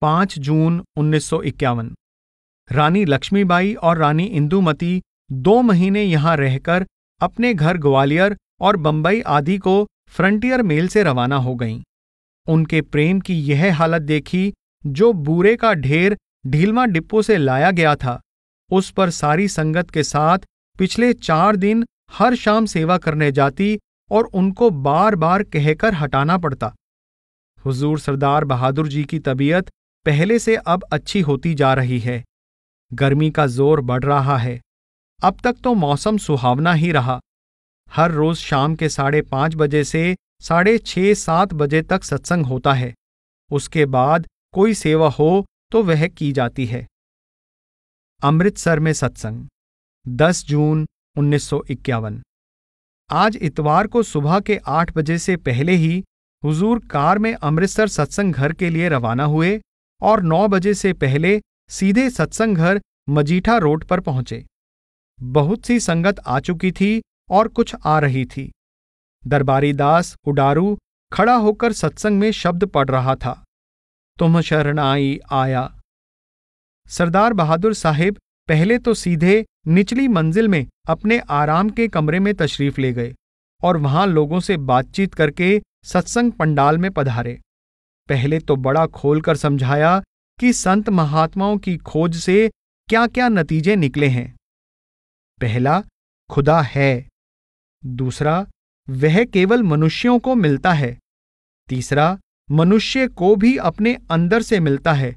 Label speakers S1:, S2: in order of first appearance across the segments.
S1: पाँच जून उन्नीस रानी लक्ष्मीबाई और रानी इंदुमती दो महीने यहां रहकर अपने घर ग्वालियर और बंबई आदि को फ्रंटियर मेल से रवाना हो गईं उनके प्रेम की यह हालत देखी जो बूरे का ढेर ढीलमा डिप्पो से लाया गया था उस पर सारी संगत के साथ पिछले चार दिन हर शाम सेवा करने जाती और उनको बार बार कहकर हटाना पड़ता हुजूर सरदार बहादुर जी की तबीयत पहले से अब अच्छी होती जा रही है गर्मी का जोर बढ़ रहा है अब तक तो मौसम सुहावना ही रहा हर रोज शाम के साढ़े पांच बजे से साढ़े छह सात बजे तक सत्संग होता है उसके बाद कोई सेवा हो तो वह की जाती है अमृतसर में सत्संग 10 जून उन्नीस आज इतवार को सुबह के आठ बजे से पहले ही हुजूर कार में अमृतसर सत्संग घर के लिए रवाना हुए और 9 बजे से पहले सीधे सत्संग घर मजीठा रोड पर पहुंचे बहुत सी संगत आ चुकी थी और कुछ आ रही थी दरबारी दास उडारू खड़ा होकर सत्संग में शब्द पढ़ रहा था तुम शरणाई आया सरदार बहादुर साहेब पहले तो सीधे निचली मंजिल में अपने आराम के कमरे में तशरीफ ले गए और वहां लोगों से बातचीत करके सत्संग पंडाल में पधारे पहले तो बड़ा खोलकर समझाया कि संत महात्माओं की खोज से क्या क्या नतीजे निकले हैं पहला खुदा है दूसरा वह केवल मनुष्यों को मिलता है तीसरा मनुष्य को भी अपने अंदर से मिलता है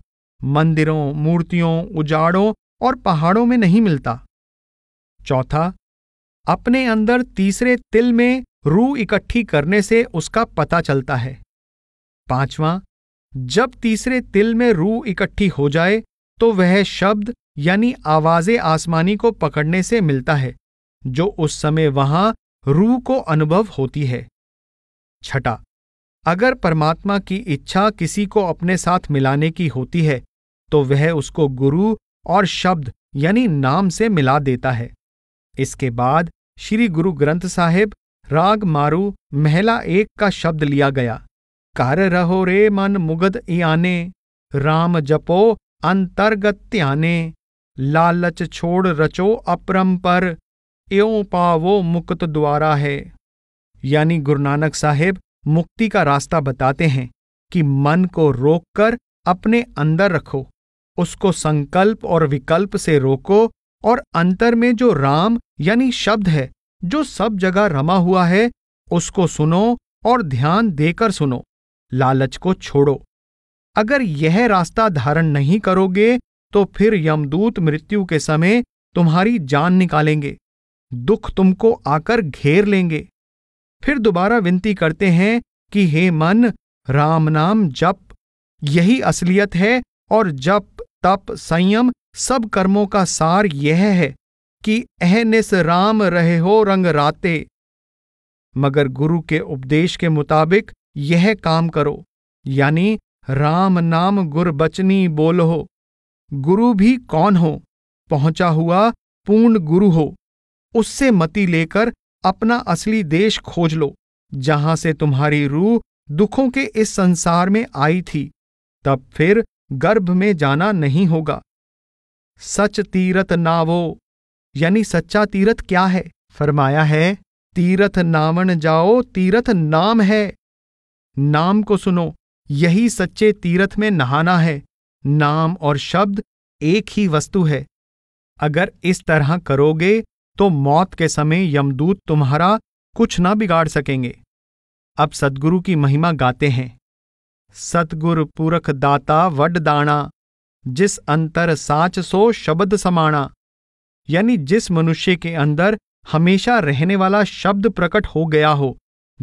S1: मंदिरों मूर्तियों उजाड़ों और पहाड़ों में नहीं मिलता चौथा अपने अंदर तीसरे तिल में रू इकट्ठी करने से उसका पता चलता है पांचवा जब तीसरे तिल में रू इकट्ठी हो जाए तो वह शब्द यानी आवाजें आसमानी को पकड़ने से मिलता है जो उस समय वहां रू को अनुभव होती है छठा अगर परमात्मा की इच्छा किसी को अपने साथ मिलाने की होती है तो वह उसको गुरु और शब्द यानी नाम से मिला देता है इसके बाद श्री गुरु ग्रंथ साहिब राग मारू महला एक का शब्द लिया गया कर रहो रे मन मुगद याने राम जपो अंतर्गत त्याने लालच छोड़ रचो अपरम पर एवं पावो मुक्त द्वारा है यानी गुरु नानक साहेब मुक्ति का रास्ता बताते हैं कि मन को रोककर अपने अंदर रखो उसको संकल्प और विकल्प से रोको और अंतर में जो राम यानी शब्द है जो सब जगह रमा हुआ है उसको सुनो और ध्यान देकर सुनो लालच को छोड़ो अगर यह रास्ता धारण नहीं करोगे तो फिर यमदूत मृत्यु के समय तुम्हारी जान निकालेंगे दुख तुमको आकर घेर लेंगे फिर दोबारा विनती करते हैं कि हे मन राम नाम जप यही असलियत है और जप तप संयम सब कर्मों का सार यह है कि अहनिस राम रहे हो रंग राते मगर गुरु के उपदेश के मुताबिक यह काम करो यानी राम नाम गुर बचनी बोल हो गुरु भी कौन हो पहुंचा हुआ पूर्ण गुरु हो उससे मति लेकर अपना असली देश खोज लो जहां से तुम्हारी रूह दुखों के इस संसार में आई थी तब फिर गर्भ में जाना नहीं होगा सच तीरथ नावो यानी सच्चा तीरथ क्या है फरमाया है तीरथ नावन जाओ तीरथ नाम है नाम को सुनो यही सच्चे तीर्थ में नहाना है नाम और शब्द एक ही वस्तु है अगर इस तरह करोगे तो मौत के समय यमदूत तुम्हारा कुछ ना बिगाड़ सकेंगे अब सदगुरु की महिमा गाते हैं सतगुरु पुरख दाता वड दाना जिस अंतर साच सो शब्द समाणा यानी जिस मनुष्य के अंदर हमेशा रहने वाला शब्द प्रकट हो गया हो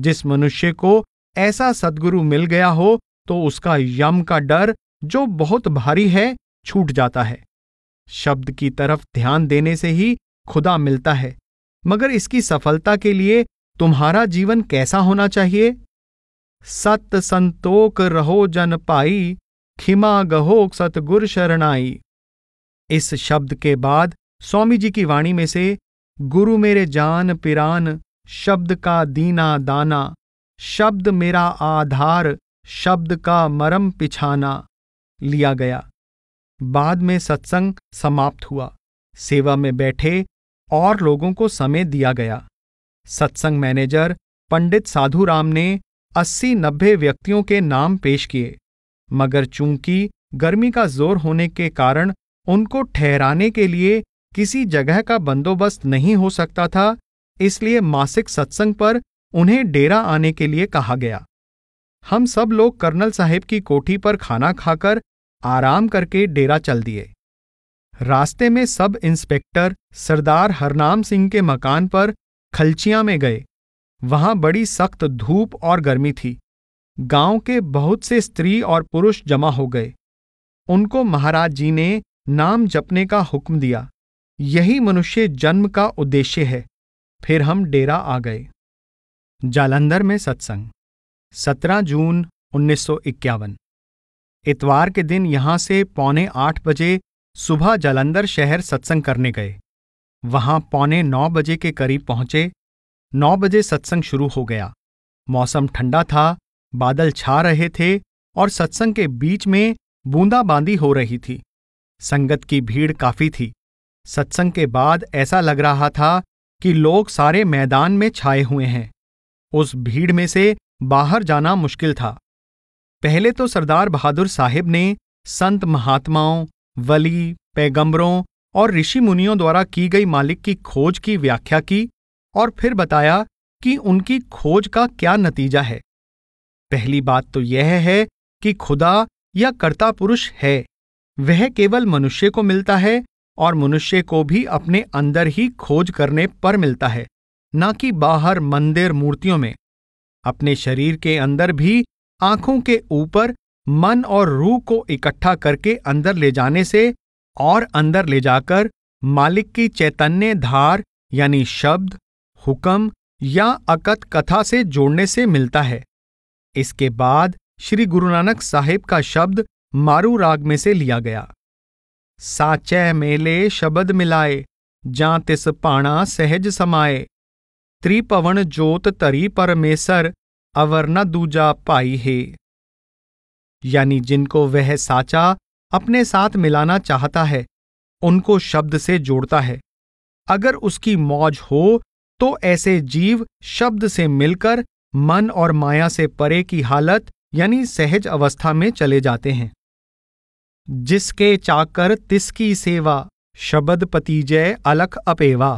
S1: जिस मनुष्य को ऐसा सदगुरु मिल गया हो तो उसका यम का डर जो बहुत भारी है छूट जाता है शब्द की तरफ ध्यान देने से ही खुदा मिलता है मगर इसकी सफलता के लिए तुम्हारा जीवन कैसा होना चाहिए सत संतोक रहो जन पाई खिमा गहो सतगुर शरणाई इस शब्द के बाद स्वामी जी की वाणी में से गुरु मेरे जान पिरान शब्द का दीना दाना शब्द मेरा आधार शब्द का मरम पिछाना लिया गया बाद में सत्संग समाप्त हुआ सेवा में बैठे और लोगों को समय दिया गया सत्संग मैनेजर पंडित साधुराम ने अस्सी नब्बे व्यक्तियों के नाम पेश किए मगर चूंकि गर्मी का जोर होने के कारण उनको ठहराने के लिए किसी जगह का बंदोबस्त नहीं हो सकता था इसलिए मासिक सत्संग पर उन्हें डेरा आने के लिए कहा गया हम सब लोग कर्नल साहेब की कोठी पर खाना खाकर आराम करके डेरा चल दिए रास्ते में सब इंस्पेक्टर सरदार हरनाम सिंह के मकान पर खलचिया में गए वहां बड़ी सख्त धूप और गर्मी थी गांव के बहुत से स्त्री और पुरुष जमा हो गए उनको महाराज जी ने नाम जपने का हुक्म दिया यही मनुष्य जन्म का उद्देश्य है फिर हम डेरा आ गए जालंधर में सत्संग 17 जून उन्नीस इतवार के दिन यहां से पौने आठ बजे सुबह जालंधर शहर सत्संग करने गए वहाँ पौने नौ बजे के करीब पहुंचे नौ बजे सत्संग शुरू हो गया मौसम ठंडा था बादल छा रहे थे और सत्संग के बीच में बूंदाबांदी हो रही थी संगत की भीड़ काफ़ी थी सत्संग के बाद ऐसा लग रहा था कि लोग सारे मैदान में छाए हुए हैं उस भीड़ में से बाहर जाना मुश्किल था पहले तो सरदार बहादुर साहिब ने संत महात्माओं वली पैगंबरों और ऋषि मुनियों द्वारा की गई मालिक की खोज की व्याख्या की और फिर बताया कि उनकी खोज का क्या नतीजा है पहली बात तो यह है कि खुदा या कर्ता पुरुष है वह केवल मनुष्य को मिलता है और मनुष्य को भी अपने अंदर ही खोज करने पर मिलता है न कि बाहर मंदिर मूर्तियों में अपने शरीर के अंदर भी आंखों के ऊपर मन और रूह को इकट्ठा करके अंदर ले जाने से और अंदर ले जाकर मालिक की चैतन्य धार यानी शब्द हुक्म या अकत कथा से जोड़ने से मिलता है इसके बाद श्री गुरु नानक साहिब का शब्द मारू राग में से लिया गया साचे मेले शब्द मिलाए जा तिस पाणा सहज समाए त्रिपवन जोत तरी परमेसर अवरना दूजा पाई है यानी जिनको वह साचा अपने साथ मिलाना चाहता है उनको शब्द से जोड़ता है अगर उसकी मौज हो तो ऐसे जीव शब्द से मिलकर मन और माया से परे की हालत यानी सहज अवस्था में चले जाते हैं जिसके चाकर तिसकी सेवा शब्द पतिजय अलख अपेवा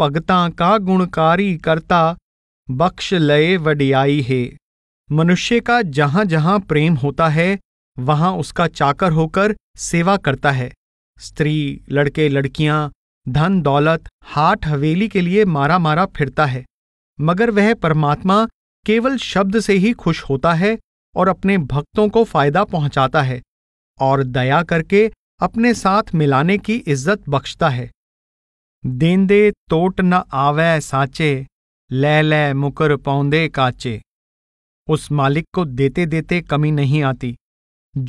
S1: ਭਗਤਾਂ का गुणकारी करता बख्श लय वडियाई है मनुष्य का जहां जहां प्रेम होता है वहां उसका चाकर होकर सेवा करता है स्त्री लड़के लड़कियां धन दौलत हाट हवेली के लिए मारा मारा फिरता है मगर वह परमात्मा केवल शब्द से ही खुश होता है और अपने भक्तों को फायदा पहुंचाता है और दया करके अपने साथ मिलाने की इज्जत बख्शता है ਦੇਂਦੇ तोट न ਆਵੇ ਸਾਚੇ ਲੈ ਲੈ ਮੁਕਰ ਪਾਉਂਦੇ काचे उस मालिक को देते देते कमी नहीं आती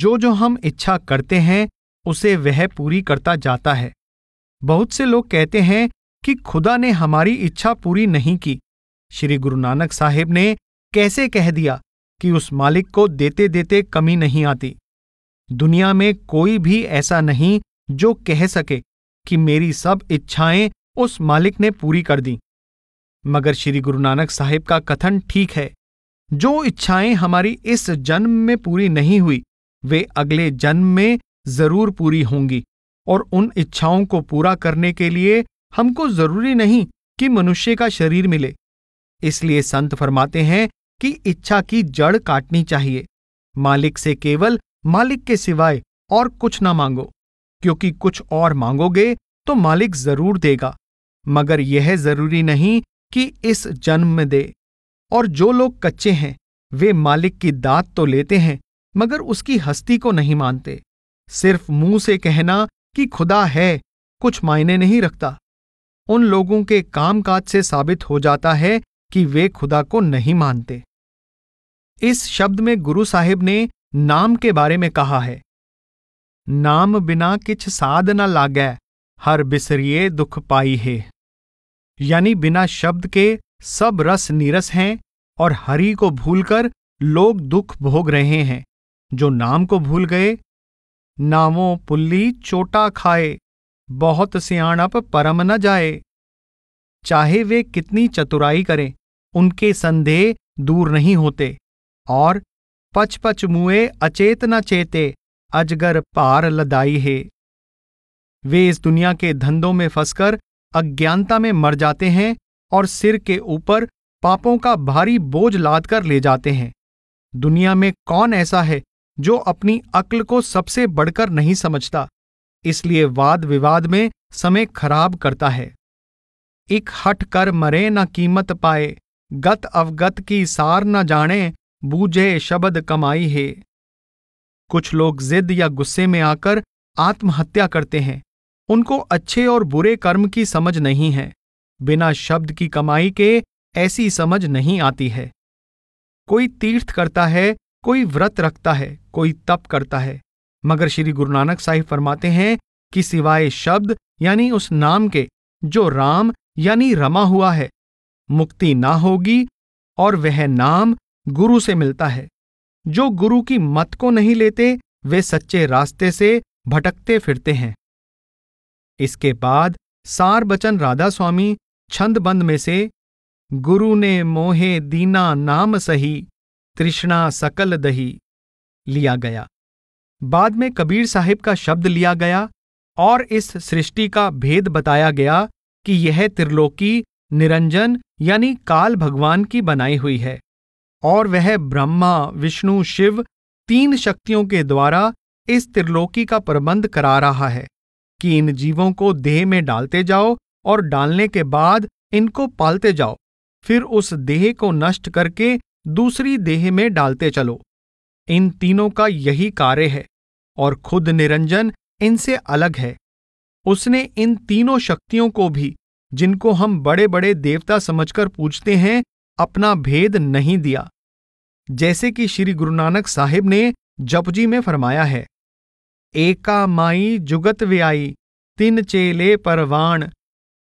S1: जो जो हम इच्छा करते हैं उसे वह पूरी करता जाता है बहुत से लोग कहते हैं कि खुदा ने हमारी इच्छा पूरी नहीं की श्री गुरु नानक साहेब ने कैसे कह दिया कि उस मालिक को देते देते कमी नहीं आती दुनिया में कोई भी ऐसा नहीं जो कह सके कि मेरी सब इच्छाएं उस मालिक ने पूरी कर दी मगर श्री गुरु नानक साहिब का कथन ठीक है जो इच्छाएं हमारी इस जन्म में पूरी नहीं हुई वे अगले जन्म में जरूर पूरी होंगी और उन इच्छाओं को पूरा करने के लिए हमको जरूरी नहीं कि मनुष्य का शरीर मिले इसलिए संत फरमाते हैं कि इच्छा की जड़ काटनी चाहिए मालिक से केवल मालिक के सिवाय और कुछ ना मांगो क्योंकि कुछ और मांगोगे तो मालिक जरूर देगा मगर यह जरूरी नहीं कि इस जन्म में दे और जो लोग कच्चे हैं वे मालिक की दात तो लेते हैं मगर उसकी हस्ती को नहीं मानते सिर्फ मुंह से कहना कि खुदा है कुछ मायने नहीं रखता उन लोगों के कामकाज से साबित हो जाता है कि वे खुदा को नहीं मानते इस शब्द में गुरु साहिब ने नाम के बारे में कहा है नाम बिना किछ साध न लागै हर बिसरिए दुख पाई है यानी बिना शब्द के सब रस नीरस हैं और हरि को भूलकर लोग दुख भोग रहे हैं जो नाम को भूल गए नामो पुल्ली चोटा खाए बहुत सियाणप परम न जाए चाहे वे कितनी चतुराई करें उनके संदेह दूर नहीं होते और पच पच मुए अचेत न चेते अजगर पार लदाई है वे इस दुनिया के धंधों में फंसकर अज्ञानता में मर जाते हैं और सिर के ऊपर पापों का भारी बोझ लाद कर ले जाते हैं दुनिया में कौन ऐसा है जो अपनी अक्ल को सबसे बढ़कर नहीं समझता इसलिए वाद विवाद में समय खराब करता है एक हट कर मरे न कीमत पाए गत अवगत की सार न जाने बूझे शब्द कमाई है कुछ लोग जिद या गुस्से में आकर आत्महत्या करते हैं उनको अच्छे और बुरे कर्म की समझ नहीं है बिना शब्द की कमाई के ऐसी समझ नहीं आती है कोई तीर्थ करता है कोई व्रत रखता है कोई तप करता है मगर श्री गुरु नानक साहिब फरमाते हैं कि सिवाय शब्द यानी उस नाम के जो राम यानी रमा हुआ है मुक्ति ना होगी और वह नाम गुरु से मिलता है जो गुरु की मत को नहीं लेते वे सच्चे रास्ते से भटकते फिरते हैं इसके बाद सार बचन राधा स्वामी छंदबंद में से गुरु ने मोहे दीना नाम सही तृष्णा सकल दही लिया गया बाद में कबीर साहिब का शब्द लिया गया और इस सृष्टि का भेद बताया गया कि यह त्रिलोकी निरंजन यानी काल भगवान की बनाई हुई है और वह ब्रह्मा विष्णु शिव तीन शक्तियों के द्वारा इस त्रिलोकी का प्रबंध करा रहा है कि इन जीवों को देह में डालते जाओ और डालने के बाद इनको पालते जाओ फिर उस देह को नष्ट करके दूसरी देह में डालते चलो इन तीनों का यही कार्य है और खुद निरंजन इनसे अलग है उसने इन तीनों शक्तियों को भी जिनको हम बड़े बड़े देवता समझकर पूछते हैं अपना भेद नहीं दिया जैसे कि श्री गुरु नानक साहिब ने जपजी में फरमाया है एका माई जुगत व्याई तीन चेले परवाण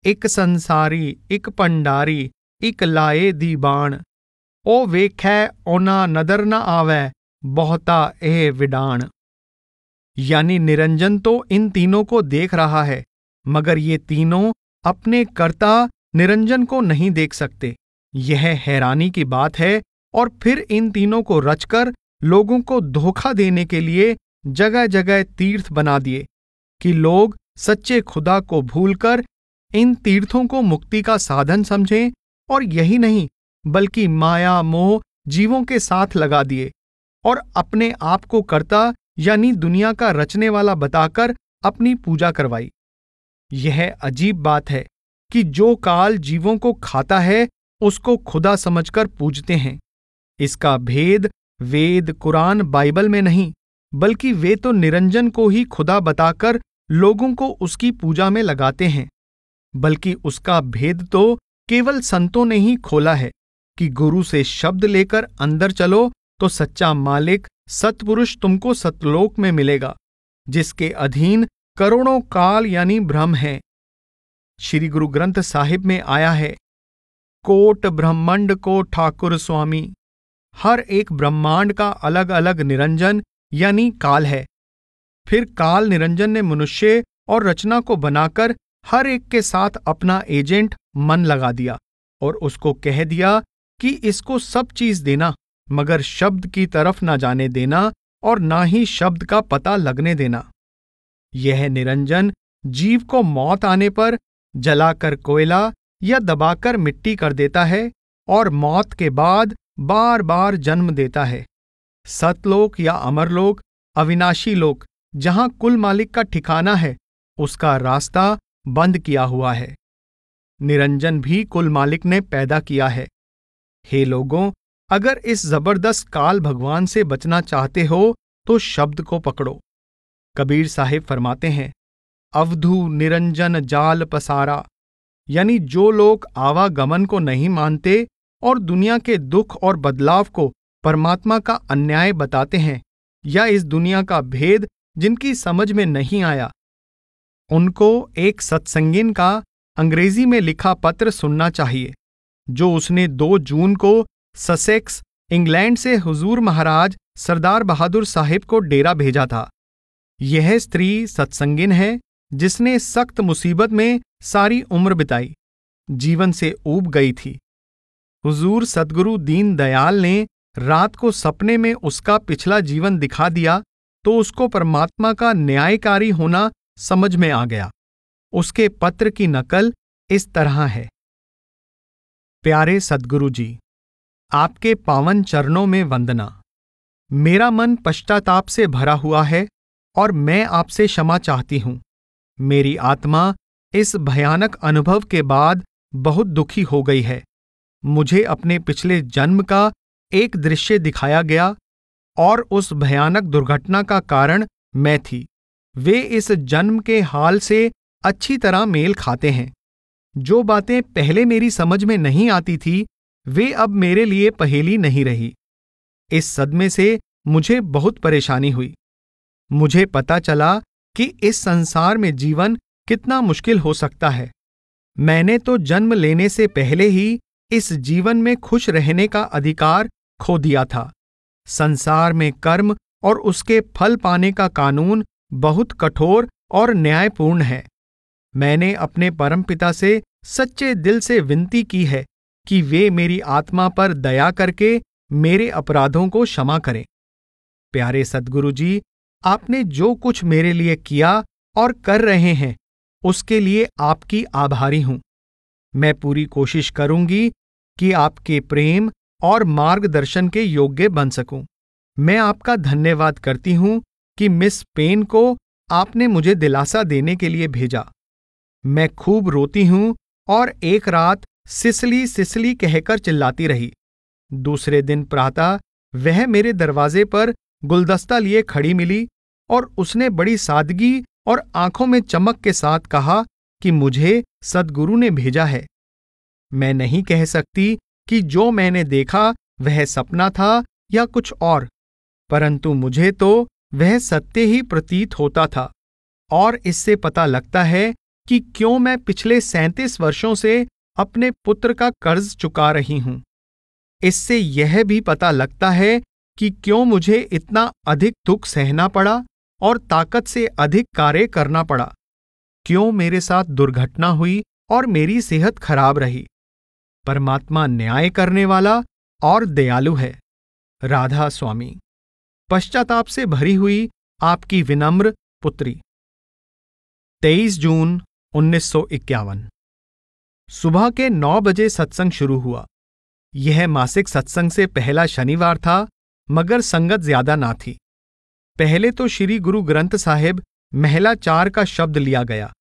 S1: एक संसारी एक पंडारी एक लाए दीबाण ओ वेख ओना नदर न आवै बहुता एह विडाण यानी निरंजन तो इन तीनों को देख रहा है मगर ये तीनों अपने कर्ता निरंजन को नहीं देख सकते यह हैरानी की बात है और फिर इन तीनों को रचकर लोगों को धोखा देने के लिए जगह जगह तीर्थ बना दिए कि लोग सच्चे खुदा को भूलकर इन तीर्थों को मुक्ति का साधन समझें और यही नहीं बल्कि माया मोह जीवों के साथ लगा दिए और अपने आप को कर्ता यानी दुनिया का रचने वाला बताकर अपनी पूजा करवाई यह अजीब बात है कि जो काल जीवों को खाता है उसको खुदा समझकर पूजते हैं इसका भेद वेद कुरान बाइबल में नहीं बल्कि वे तो निरंजन को ही खुदा बताकर लोगों को उसकी पूजा में लगाते हैं बल्कि उसका भेद तो केवल संतों ने ही खोला है कि गुरु से शब्द लेकर अंदर चलो तो सच्चा मालिक सत्पुरुष तुमको सतलोक में मिलेगा जिसके अधीन करोड़ों काल यानी ब्रह्म है श्री गुरु ग्रंथ साहिब में आया है कोट ब्रह्मंड को ठाकुर स्वामी हर एक ब्रह्मांड का अलग अलग निरंजन यानी काल है फिर काल निरंजन ने मनुष्य और रचना को बनाकर हर एक के साथ अपना एजेंट मन लगा दिया और उसको कह दिया कि इसको सब चीज देना मगर शब्द की तरफ ना जाने देना और ना ही शब्द का पता लगने देना यह निरंजन जीव को मौत आने पर जलाकर कोयला या दबाकर मिट्टी कर देता है और मौत के बाद बार बार जन्म देता है सतलोक या अमरलोक अविनाशी लोक जहां कुल मालिक का ठिकाना है उसका रास्ता बंद किया हुआ है निरंजन भी कुल मालिक ने पैदा किया है हे लोगों अगर इस जबरदस्त काल भगवान से बचना चाहते हो तो शब्द को पकड़ो कबीर साहेब फरमाते हैं अवधू निरंजन जाल पसारा यानी जो लोग आवागमन को नहीं मानते और दुनिया के दुख और बदलाव को परमात्मा का अन्याय बताते हैं या इस दुनिया का भेद जिनकी समझ में नहीं आया उनको एक सत्संगीन का अंग्रेजी में लिखा पत्र सुनना चाहिए जो उसने 2 जून को ससेक्स इंग्लैंड से हुजूर महाराज सरदार बहादुर साहिब को डेरा भेजा था यह स्त्री सत्संगिन है जिसने सख्त मुसीबत में सारी उम्र बिताई जीवन से ऊब गई थी हुजूर सदगुरु दीन दयाल ने रात को सपने में उसका पिछला जीवन दिखा दिया तो उसको परमात्मा का न्यायकारी होना समझ में आ गया उसके पत्र की नकल इस तरह है प्यारे सदगुरु जी आपके पावन चरणों में वंदना मेरा मन पश्चाताप से भरा हुआ है और मैं आपसे क्षमा चाहती हूं मेरी आत्मा इस भयानक अनुभव के बाद बहुत दुखी हो गई है मुझे अपने पिछले जन्म का एक दृश्य दिखाया गया और उस भयानक दुर्घटना का कारण मैं थी वे इस जन्म के हाल से अच्छी तरह मेल खाते हैं जो बातें पहले मेरी समझ में नहीं आती थी वे अब मेरे लिए पहेली नहीं रही इस सदमे से मुझे बहुत परेशानी हुई मुझे पता चला कि इस संसार में जीवन कितना मुश्किल हो सकता है मैंने तो जन्म लेने से पहले ही इस जीवन में खुश रहने का अधिकार खो दिया था संसार में कर्म और उसके फल पाने का कानून बहुत कठोर और न्यायपूर्ण है मैंने अपने परमपिता से सच्चे दिल से विनती की है कि वे मेरी आत्मा पर दया करके मेरे अपराधों को क्षमा करें प्यारे सदगुरु जी आपने जो कुछ मेरे लिए किया और कर रहे हैं उसके लिए आपकी आभारी हूं मैं पूरी कोशिश करूंगी कि आपके प्रेम और मार्गदर्शन के योग्य बन सकूं। मैं आपका धन्यवाद करती हूं कि मिस पेन को आपने मुझे दिलासा देने के लिए भेजा मैं खूब रोती हूं और एक रात सिसली सिसली कहकर चिल्लाती रही दूसरे दिन प्रातः वह मेरे दरवाजे पर गुलदस्ता लिए खड़ी मिली और उसने बड़ी सादगी और आंखों में चमक के साथ कहा कि मुझे सदगुरु ने भेजा है मैं नहीं कह सकती कि जो मैंने देखा वह सपना था या कुछ और परंतु मुझे तो वह सत्य ही प्रतीत होता था और इससे पता लगता है कि क्यों मैं पिछले सैंतीस वर्षों से अपने पुत्र का कर्ज चुका रही हूं इससे यह भी पता लगता है कि क्यों मुझे इतना अधिक दुख सहना पड़ा और ताकत से अधिक कार्य करना पड़ा क्यों मेरे साथ दुर्घटना हुई और मेरी सेहत खराब रही परमात्मा न्याय करने वाला और दयालु है राधा स्वामी पश्चाताप से भरी हुई आपकी विनम्र पुत्री 23 जून उन्नीस सुबह के 9 बजे सत्संग शुरू हुआ यह मासिक सत्संग से पहला शनिवार था मगर संगत ज्यादा ना थी पहले तो श्री गुरु ग्रंथ साहिब महिला चार का शब्द लिया गया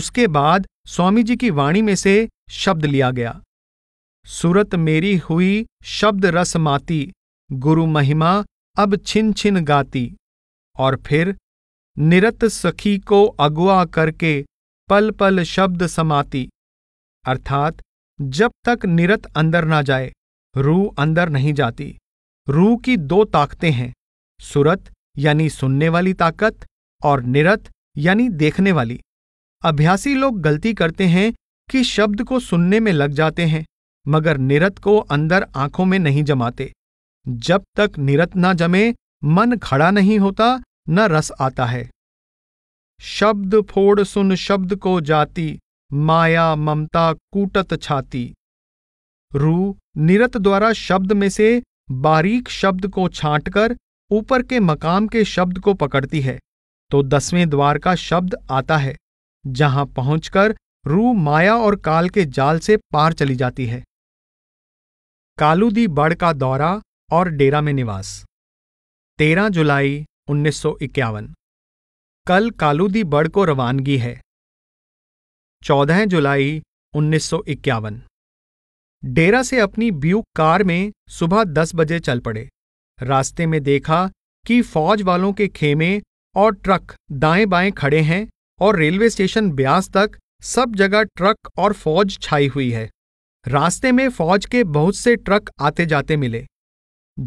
S1: उसके बाद स्वामी जी की वाणी में से शब्द लिया गया सूरत मेरी हुई शब्द रस माती गुरु महिमा अब छिन छिन गाती और फिर निरत सखी को अगुआ करके पल पल शब्द समाती अर्थात जब तक निरत अंदर ना जाए रू अंदर नहीं जाती रू की दो ताकतें हैं सुरत यानी सुनने वाली ताकत और निरत यानी देखने वाली अभ्यासी लोग गलती करते हैं कि शब्द को सुनने में लग जाते हैं मगर निरत को अंदर आंखों में नहीं जमाते जब तक निरत ना जमे मन खड़ा नहीं होता न रस आता है शब्द फोड़ सुन शब्द को जाती माया ममता कूटत छाती रू निरत द्वारा शब्द में से बारीक शब्द को छांटकर ऊपर के मकाम के शब्द को पकड़ती है तो दसवें द्वार का शब्द आता है जहां पहुंचकर रू माया और काल के जाल से पार चली जाती है कालूदी बड़ का दौरा और डेरा में निवास 13 जुलाई उन्नीस कल कालूदी बड़ को रवानगी है 14 जुलाई उन्नीस डेरा से अपनी ब्यू कार में सुबह 10 बजे चल पड़े रास्ते में देखा कि फौज वालों के खेमे और ट्रक दाएं बाएं खड़े हैं और रेलवे स्टेशन ब्यास तक सब जगह ट्रक और फौज छाई हुई है रास्ते में फौज के बहुत से ट्रक आते जाते मिले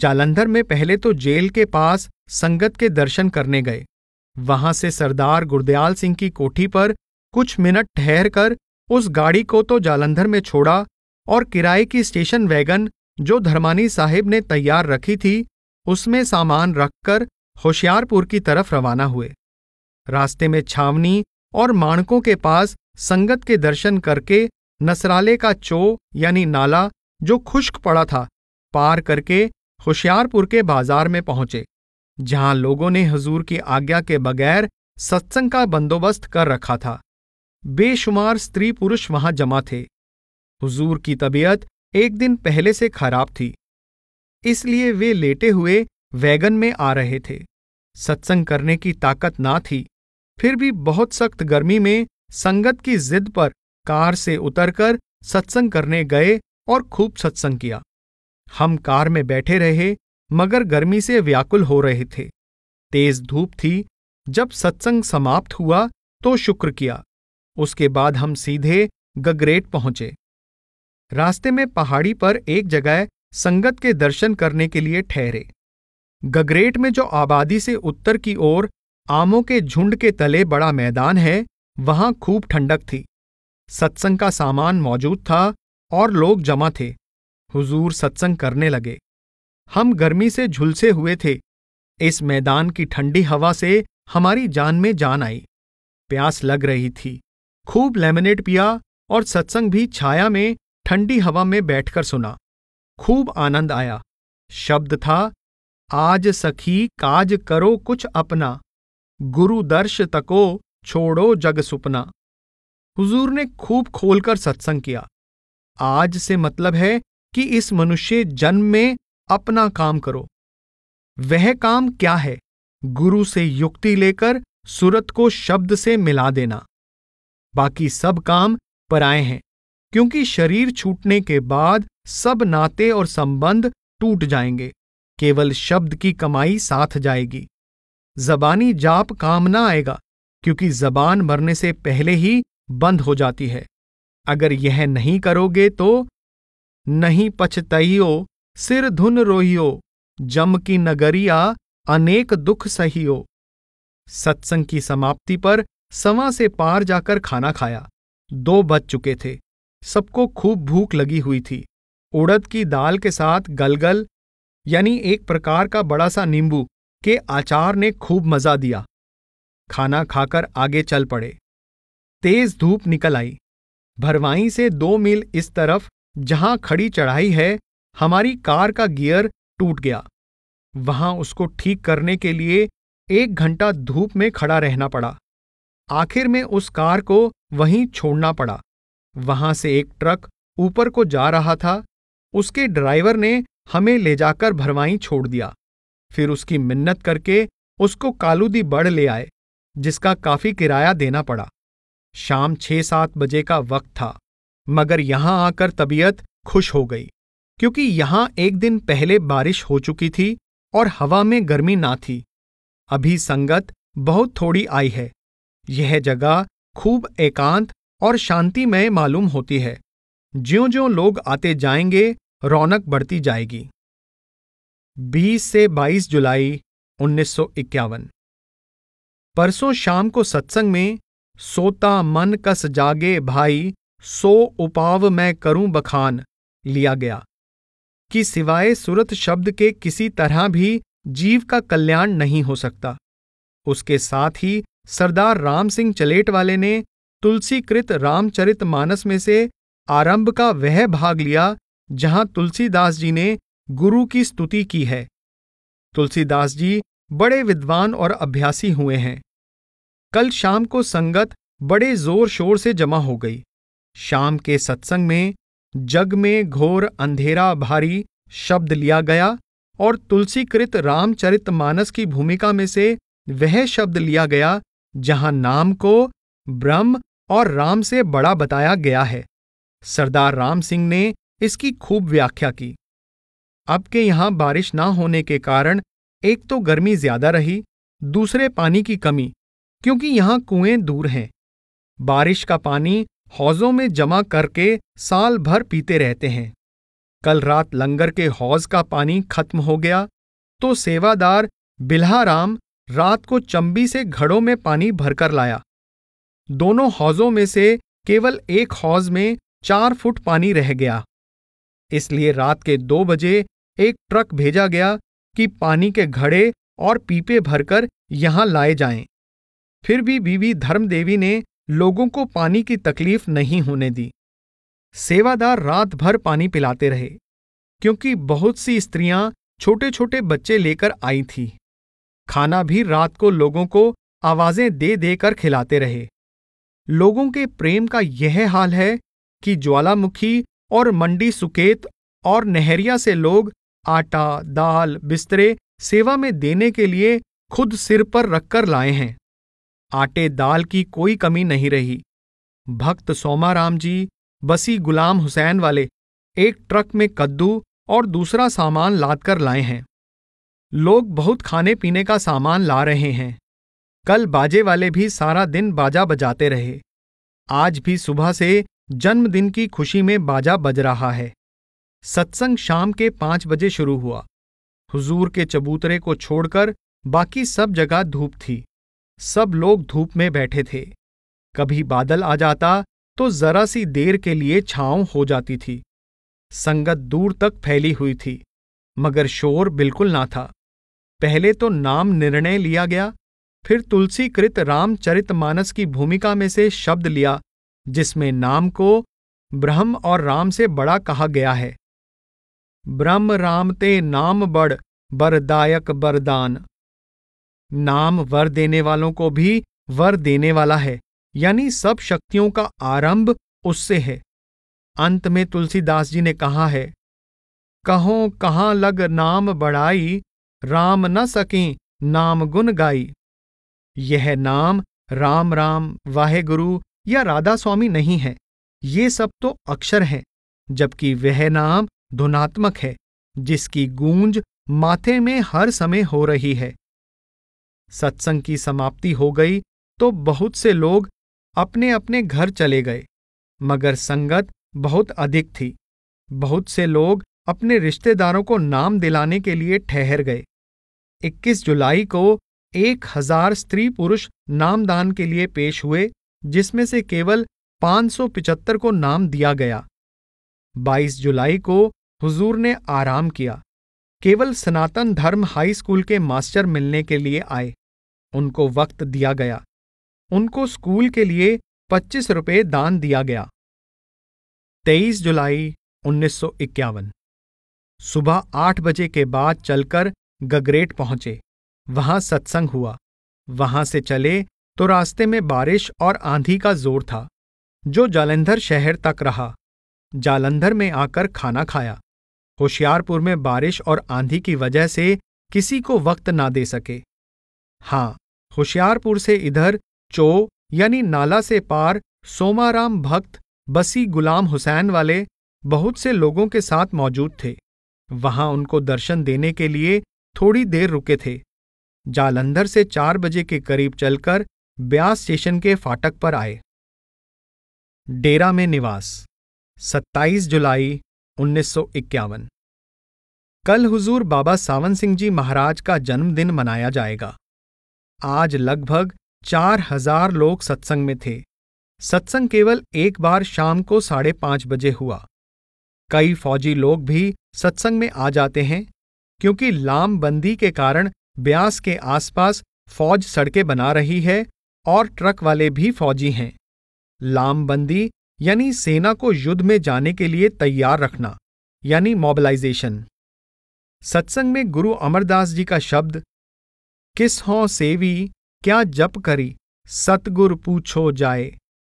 S1: जालंधर में पहले तो जेल के पास संगत के दर्शन करने गए वहां से सरदार गुरदयाल सिंह की कोठी पर कुछ मिनट ठहर कर उस गाड़ी को तो जालंधर में छोड़ा और किराए की स्टेशन वैगन जो धर्मानी साहिब ने तैयार रखी थी उसमें सामान रखकर होशियारपुर की तरफ रवाना हुए रास्ते में छावनी और माणकों के पास संगत के दर्शन करके नसराले का चो यानी नाला जो खुश्क पड़ा था पार करके होशियारपुर के बाजार में पहुंचे जहां लोगों ने हजूर की आज्ञा के बगैर सत्संग का बंदोबस्त कर रखा था बेशुमार स्त्री पुरुष वहां जमा थे हुजूर की तबीयत एक दिन पहले से खराब थी इसलिए वे लेटे हुए वैगन में आ रहे थे सत्संग करने की ताकत ना थी फिर भी बहुत सख्त गर्मी में संगत की जिद पर कार से उतरकर सत्संग करने गए और खूब सत्संग किया हम कार में बैठे रहे मगर गर्मी से व्याकुल हो रहे थे तेज धूप थी जब सत्संग समाप्त हुआ तो शुक्र किया उसके बाद हम सीधे गगरेट पहुंचे रास्ते में पहाड़ी पर एक जगह संगत के दर्शन करने के लिए ठहरे गगरेट में जो आबादी से उत्तर की ओर आमों के झुंड के तले बड़ा मैदान है वहां खूब ठंडक थी सत्संग का सामान मौजूद था और लोग जमा थे हुजूर सत्संग करने लगे हम गर्मी से झुलसे हुए थे इस मैदान की ठंडी हवा से हमारी जान में जान आई प्यास लग रही थी खूब लेमनेट पिया और सत्संग भी छाया में ठंडी हवा में बैठकर सुना खूब आनंद आया शब्द था आज सखी काज करो कुछ अपना गुरुदर्श तको छोड़ो जग सुपना हुजूर ने खूब खोलकर सत्संग किया आज से मतलब है कि इस मनुष्य जन्म में अपना काम करो वह काम क्या है गुरु से युक्ति लेकर सूरत को शब्द से मिला देना बाकी सब काम पराए हैं क्योंकि शरीर छूटने के बाद सब नाते और संबंध टूट जाएंगे केवल शब्द की कमाई साथ जाएगी जबानी जाप काम ना आएगा क्योंकि जबान मरने से पहले ही बंद हो जाती है अगर यह नहीं करोगे तो नहीं पछतइयो सिर धुन रोहियो जम की नगरिया अनेक दुख सहियो सत्संग की समाप्ति पर सवा से पार जाकर खाना खाया दो बज चुके थे सबको खूब भूख लगी हुई थी उड़द की दाल के साथ गलगल यानी एक प्रकार का बड़ा सा नींबू के आचार ने खूब मजा दिया खाना खाकर आगे चल पड़े तेज धूप निकल आई भरवाई से दो मील इस तरफ जहां खड़ी चढ़ाई है हमारी कार का गियर टूट गया वहां उसको ठीक करने के लिए एक घंटा धूप में खड़ा रहना पड़ा आखिर में उस कार को वहीं छोड़ना पड़ा वहां से एक ट्रक ऊपर को जा रहा था उसके ड्राइवर ने हमें ले जाकर भरवाई छोड़ दिया फिर उसकी मिन्नत करके उसको कालूदी बड़ ले आए जिसका काफी किराया देना पड़ा शाम छह सात बजे का वक्त था मगर यहां आकर तबीयत खुश हो गई क्योंकि यहां एक दिन पहले बारिश हो चुकी थी और हवा में गर्मी ना थी अभी संगत बहुत थोड़ी आई है यह जगह खूब एकांत और शांतिमय मालूम होती है ज्यो ज्यो लोग आते जाएंगे रौनक बढ़ती जाएगी 20 से 22 जुलाई उन्नीस परसों शाम को सत्संग में सोता मन कस जागे भाई सो उपाव मैं करूं बखान लिया गया कि सिवाय सुरत शब्द के किसी तरह भी जीव का कल्याण नहीं हो सकता उसके साथ ही सरदार राम सिंह चलेट वाले ने तुलसीकृत रामचरित मानस में से आरंभ का वह भाग लिया जहां तुलसीदास जी ने गुरु की स्तुति की है तुलसीदास जी बड़े विद्वान और अभ्यासी हुए हैं कल शाम को संगत बड़े जोर शोर से जमा हो गई शाम के सत्संग में जग में घोर अंधेरा भारी शब्द लिया गया और तुलसीकृत रामचरित मानस की भूमिका में से वह शब्द लिया गया जहां नाम को ब्रह्म और राम से बड़ा बताया गया है सरदार राम सिंह ने इसकी खूब व्याख्या की अब के यहां बारिश ना होने के कारण एक तो गर्मी ज्यादा रही दूसरे पानी की कमी क्योंकि यहां कुएं दूर हैं बारिश का पानी हौजों में जमा करके साल भर पीते रहते हैं कल रात लंगर के हौज का पानी खत्म हो गया तो सेवादार बिल्हाराम रात को चंबी से घड़ों में पानी भरकर लाया दोनों हौजों में से केवल एक हौज में चार फुट पानी रह गया इसलिए रात के दो बजे एक ट्रक भेजा गया कि पानी के घड़े और पीपे भरकर यहां लाए जाएं। फिर भी बीवी धर्मदेवी ने लोगों को पानी की तकलीफ नहीं होने दी सेवादार रात भर पानी पिलाते रहे क्योंकि बहुत सी स्त्रियां छोटे छोटे बच्चे लेकर आई थीं खाना भी रात को लोगों को आवाजें दे देकर खिलाते रहे लोगों के प्रेम का यह हाल है कि ज्वालामुखी और मंडी सुकेत और नहरिया से लोग आटा दाल बिस्तरे सेवा में देने के लिए खुद सिर पर रखकर लाए हैं आटे दाल की कोई कमी नहीं रही भक्त सोमाराम जी बसी गुलाम हुसैन वाले एक ट्रक में कद्दू और दूसरा सामान लाद कर लाए हैं लोग बहुत खाने पीने का सामान ला रहे हैं कल बाजे वाले भी सारा दिन बाजा बजाते रहे आज भी सुबह से जन्मदिन की खुशी में बाजा बज रहा है सत्संग शाम के पांच बजे शुरू हुआ हुजूर के चबूतरे को छोड़कर बाकी सब जगह धूप थी सब लोग धूप में बैठे थे कभी बादल आ जाता तो जरा सी देर के लिए छांव हो जाती थी संगत दूर तक फैली हुई थी मगर शोर बिल्कुल ना था पहले तो नाम निर्णय लिया गया फिर तुलसीकृत रामचरितमानस की भूमिका में से शब्द लिया जिसमें नाम को ब्रह्म और राम से बड़ा कहा गया है ब्रह्म रामते नाम बड़ बरदायक बरदान नाम वर देने वालों को भी वर देने वाला है यानी सब शक्तियों का आरंभ उससे है अंत में तुलसीदास जी ने कहा है कहो कहाँ लग नाम बढ़ाई राम न सकें नाम गुन गाई यह नाम राम राम वाहे गुरु या राधा स्वामी नहीं है ये सब तो अक्षर हैं जबकि वह नाम धुनात्मक है जिसकी गूंज माथे में हर समय हो रही है सत्संग की समाप्ति हो गई तो बहुत से लोग अपने अपने घर चले गए मगर संगत बहुत अधिक थी बहुत से लोग अपने रिश्तेदारों को नाम दिलाने के लिए ठहर गए 21 जुलाई को एक हजार स्त्री पुरुष नामदान के लिए पेश हुए जिसमें से केवल 575 को नाम दिया गया 22 जुलाई को हुजूर ने आराम किया केवल सनातन धर्म हाई स्कूल के मास्टर मिलने के लिए आए उनको वक्त दिया गया उनको स्कूल के लिए पच्चीस रुपये दान दिया गया तेईस जुलाई उन्नीस सुबह आठ बजे के बाद चलकर गगरेट पहुंचे वहां सत्संग हुआ वहां से चले तो रास्ते में बारिश और आंधी का जोर था जो जालंधर शहर तक रहा जालंधर में आकर खाना खाया होशियारपुर में बारिश और आंधी की वजह से किसी को वक्त ना दे सके हाँ होशियारपुर से इधर चो यानी नाला से पार सोमाराम भक्त बसी गुलाम हुसैन वाले बहुत से लोगों के साथ मौजूद थे वहां उनको दर्शन देने के लिए थोड़ी देर रुके थे जालंधर से चार बजे के करीब चलकर ब्यास स्टेशन के फाटक पर आए डेरा में निवास 27 जुलाई उन्नीस कल हुजूर बाबा सावन सिंह जी महाराज का जन्मदिन मनाया जाएगा आज लगभग चार हजार लोग सत्संग में थे सत्संग केवल एक बार शाम को साढ़े पांच बजे हुआ कई फौजी लोग भी सत्संग में आ जाते हैं क्योंकि लामबंदी के कारण ब्यास के आसपास फौज सड़कें बना रही है और ट्रक वाले भी फौजी हैं लामबंदी यानी सेना को युद्ध में जाने के लिए तैयार रखना यानी मोबिलाइजेशन सत्संग में गुरु अमरदास जी का शब्द किस हों सेवी क्या जप करी सतगुर पूछो जाए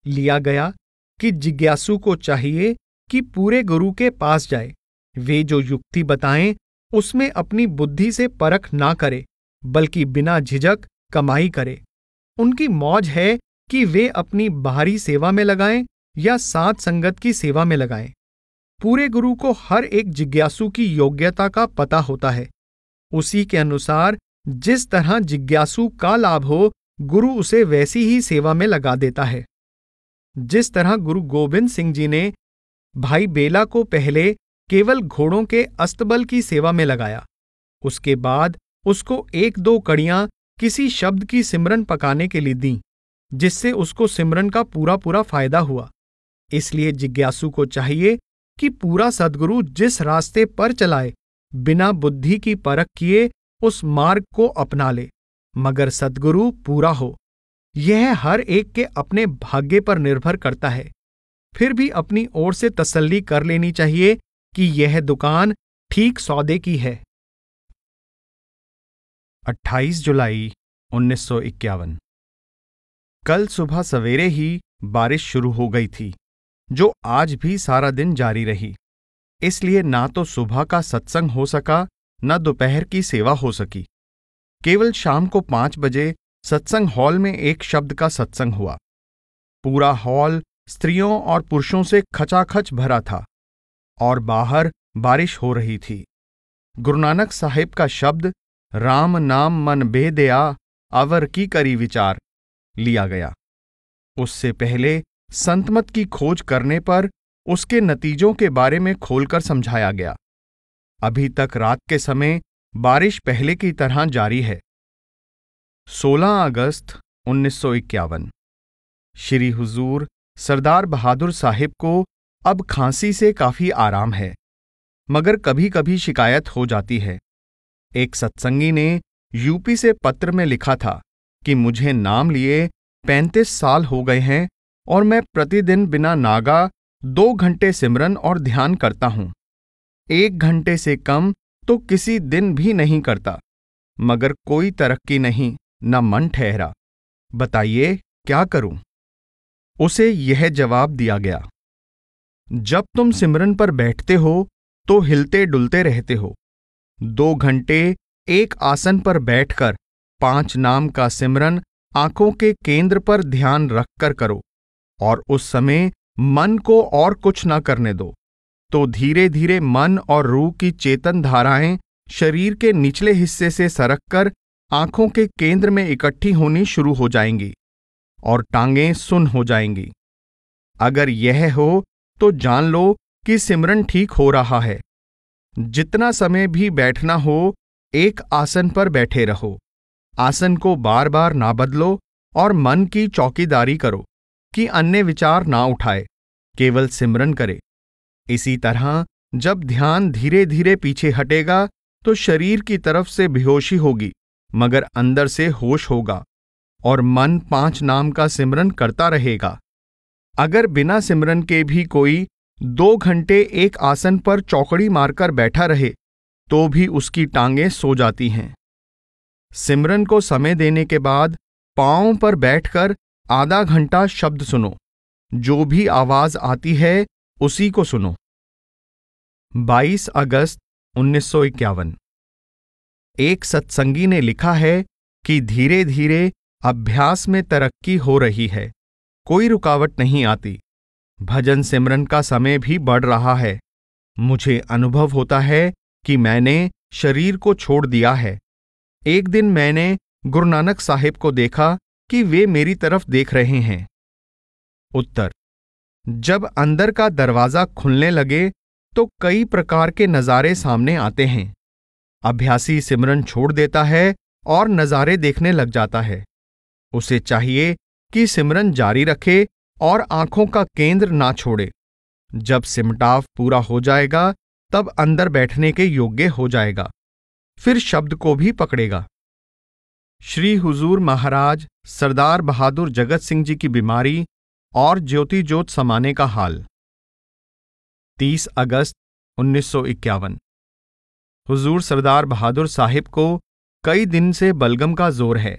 S1: लिया गया कि जिज्ञासु को चाहिए कि पूरे गुरु के पास जाए वे जो युक्ति बताएं उसमें अपनी बुद्धि से परख ना करे बल्कि बिना झिझक कमाई करे उनकी मौज है कि वे अपनी बाहरी सेवा में लगाएं या सात संगत की सेवा में लगाएं पूरे गुरु को हर एक जिज्ञासु की योग्यता का पता होता है उसी के अनुसार जिस तरह जिज्ञासु का लाभ हो गुरु उसे वैसी ही सेवा में लगा देता है जिस तरह गुरु गोविंद सिंह जी ने भाई बेला को पहले केवल घोड़ों के अस्तबल की सेवा में लगाया उसके बाद उसको एक दो कड़ियां किसी शब्द की सिमरन पकाने के लिए दीं जिससे उसको सिमरन का पूरा पूरा फायदा हुआ इसलिए जिज्ञासु को चाहिए कि पूरा सदगुरु जिस रास्ते पर चलाए बिना बुद्धि की परख किए उस मार्ग को अपना ले मगर सदगुरु पूरा हो यह हर एक के अपने भाग्य पर निर्भर करता है फिर भी अपनी ओर से तसल्ली कर लेनी चाहिए कि यह दुकान ठीक सौदे की है 28 जुलाई 1951 कल सुबह सवेरे ही बारिश शुरू हो गई थी जो आज भी सारा दिन जारी रही इसलिए ना तो सुबह का सत्संग हो सका न दोपहर की सेवा हो सकी केवल शाम को पांच बजे सत्संग हॉल में एक शब्द का सत्संग हुआ पूरा हॉल स्त्रियों और पुरुषों से खचाखच भरा था और बाहर बारिश हो रही थी गुरुनानक साहिब का शब्द राम नाम मन बेदया अवर की करी विचार लिया गया उससे पहले संतमत की खोज करने पर उसके नतीजों के बारे में खोलकर समझाया गया अभी तक रात के समय बारिश पहले की तरह जारी है 16 अगस्त उन्नीस श्री हुजूर सरदार बहादुर साहिब को अब खांसी से काफी आराम है मगर कभी कभी शिकायत हो जाती है एक सत्संगी ने यूपी से पत्र में लिखा था कि मुझे नाम लिए पैंतीस साल हो गए हैं और मैं प्रतिदिन बिना नागा दो घंटे सिमरन और ध्यान करता हूं एक घंटे से कम तो किसी दिन भी नहीं करता मगर कोई तरक्की नहीं न मन ठहरा बताइए क्या करूं उसे यह जवाब दिया गया जब तुम सिमरन पर बैठते हो तो हिलते डुलते रहते हो दो घंटे एक आसन पर बैठकर पांच नाम का सिमरन आंखों के केंद्र पर ध्यान रखकर करो और उस समय मन को और कुछ न करने दो तो धीरे धीरे मन और रूह की चेतन धाराएं शरीर के निचले हिस्से से सरककर आंखों के केंद्र में इकट्ठी होनी शुरू हो जाएंगी और टांगें सुन हो जाएंगी अगर यह हो तो जान लो कि सिमरन ठीक हो रहा है जितना समय भी बैठना हो एक आसन पर बैठे रहो आसन को बार बार ना बदलो और मन की चौकीदारी करो कि अन्य विचार ना उठाए केवल सिमरन करे इसी तरह जब ध्यान धीरे धीरे पीछे हटेगा तो शरीर की तरफ से बेहोशी होगी मगर अंदर से होश होगा और मन पांच नाम का सिमरन करता रहेगा अगर बिना सिमरन के भी कोई दो घंटे एक आसन पर चौकड़ी मारकर बैठा रहे तो भी उसकी टांगें सो जाती हैं सिमरन को समय देने के बाद पांव पर बैठकर आधा घंटा शब्द सुनो जो भी आवाज आती है उसी को सुनो 22 अगस्त उन्नीस एक सत्संगी ने लिखा है कि धीरे धीरे अभ्यास में तरक्की हो रही है कोई रुकावट नहीं आती भजन सिमरन का समय भी बढ़ रहा है मुझे अनुभव होता है कि मैंने शरीर को छोड़ दिया है एक दिन मैंने गुरु नानक साहिब को देखा कि वे मेरी तरफ देख रहे हैं उत्तर जब अंदर का दरवाज़ा खुलने लगे तो कई प्रकार के नज़ारे सामने आते हैं अभ्यासी सिमरन छोड़ देता है और नज़ारे देखने लग जाता है उसे चाहिए कि सिमरन जारी रखे और आंखों का केंद्र ना छोड़े जब सिमटाव पूरा हो जाएगा तब अंदर बैठने के योग्य हो जाएगा फिर शब्द को भी पकड़ेगा श्री हुजूर महाराज सरदार बहादुर जगत सिंह जी की बीमारी और ज्योति ज्योत समाने का हाल 30 अगस्त 1951 हुजूर सरदार बहादुर साहिब को कई दिन से बलगम का जोर है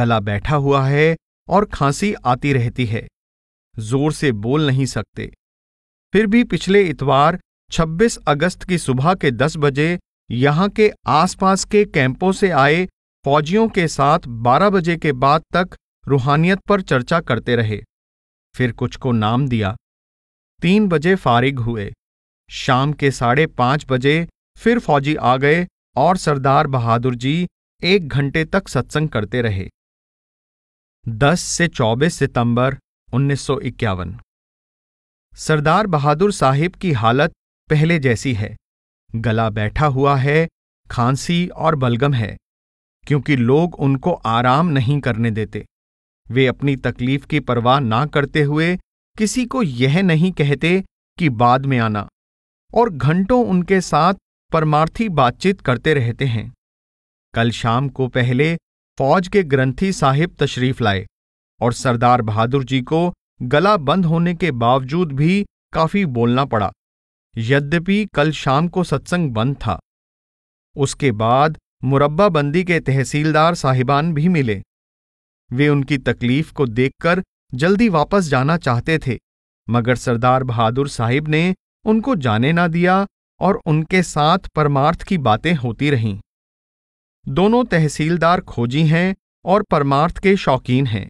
S1: गला बैठा हुआ है और खांसी आती रहती है जोर से बोल नहीं सकते फिर भी पिछले इतवार 26 अगस्त की सुबह के 10 बजे यहां के आसपास के कैंपों से आए फौजियों के साथ 12 बजे के बाद तक रूहानियत पर चर्चा करते रहे फिर कुछ को नाम दिया तीन बजे फारिग हुए शाम के साढ़े पांच बजे फिर फौजी आ गए और सरदार बहादुर जी एक घंटे तक सत्संग करते रहे 10 से 24 सितंबर 1951 सरदार बहादुर साहिब की हालत पहले जैसी है गला बैठा हुआ है खांसी और बलगम है क्योंकि लोग उनको आराम नहीं करने देते वे अपनी तकलीफ की परवाह ना करते हुए किसी को यह नहीं कहते कि बाद में आना और घंटों उनके साथ परमार्थी बातचीत करते रहते हैं कल शाम को पहले फौज के ग्रंथी साहिब तशरीफ लाए और सरदार बहादुर जी को गला बंद होने के बावजूद भी काफी बोलना पड़ा यद्यपि कल शाम को सत्संग बंद था उसके बाद मुरब्बाबंदी के तहसीलदार साहिबान भी मिले वे उनकी तकलीफ को देखकर जल्दी वापस जाना चाहते थे मगर सरदार बहादुर साहिब ने उनको जाने ना दिया और उनके साथ परमार्थ की बातें होती रहीं दोनों तहसीलदार खोजी हैं और परमार्थ के शौकीन हैं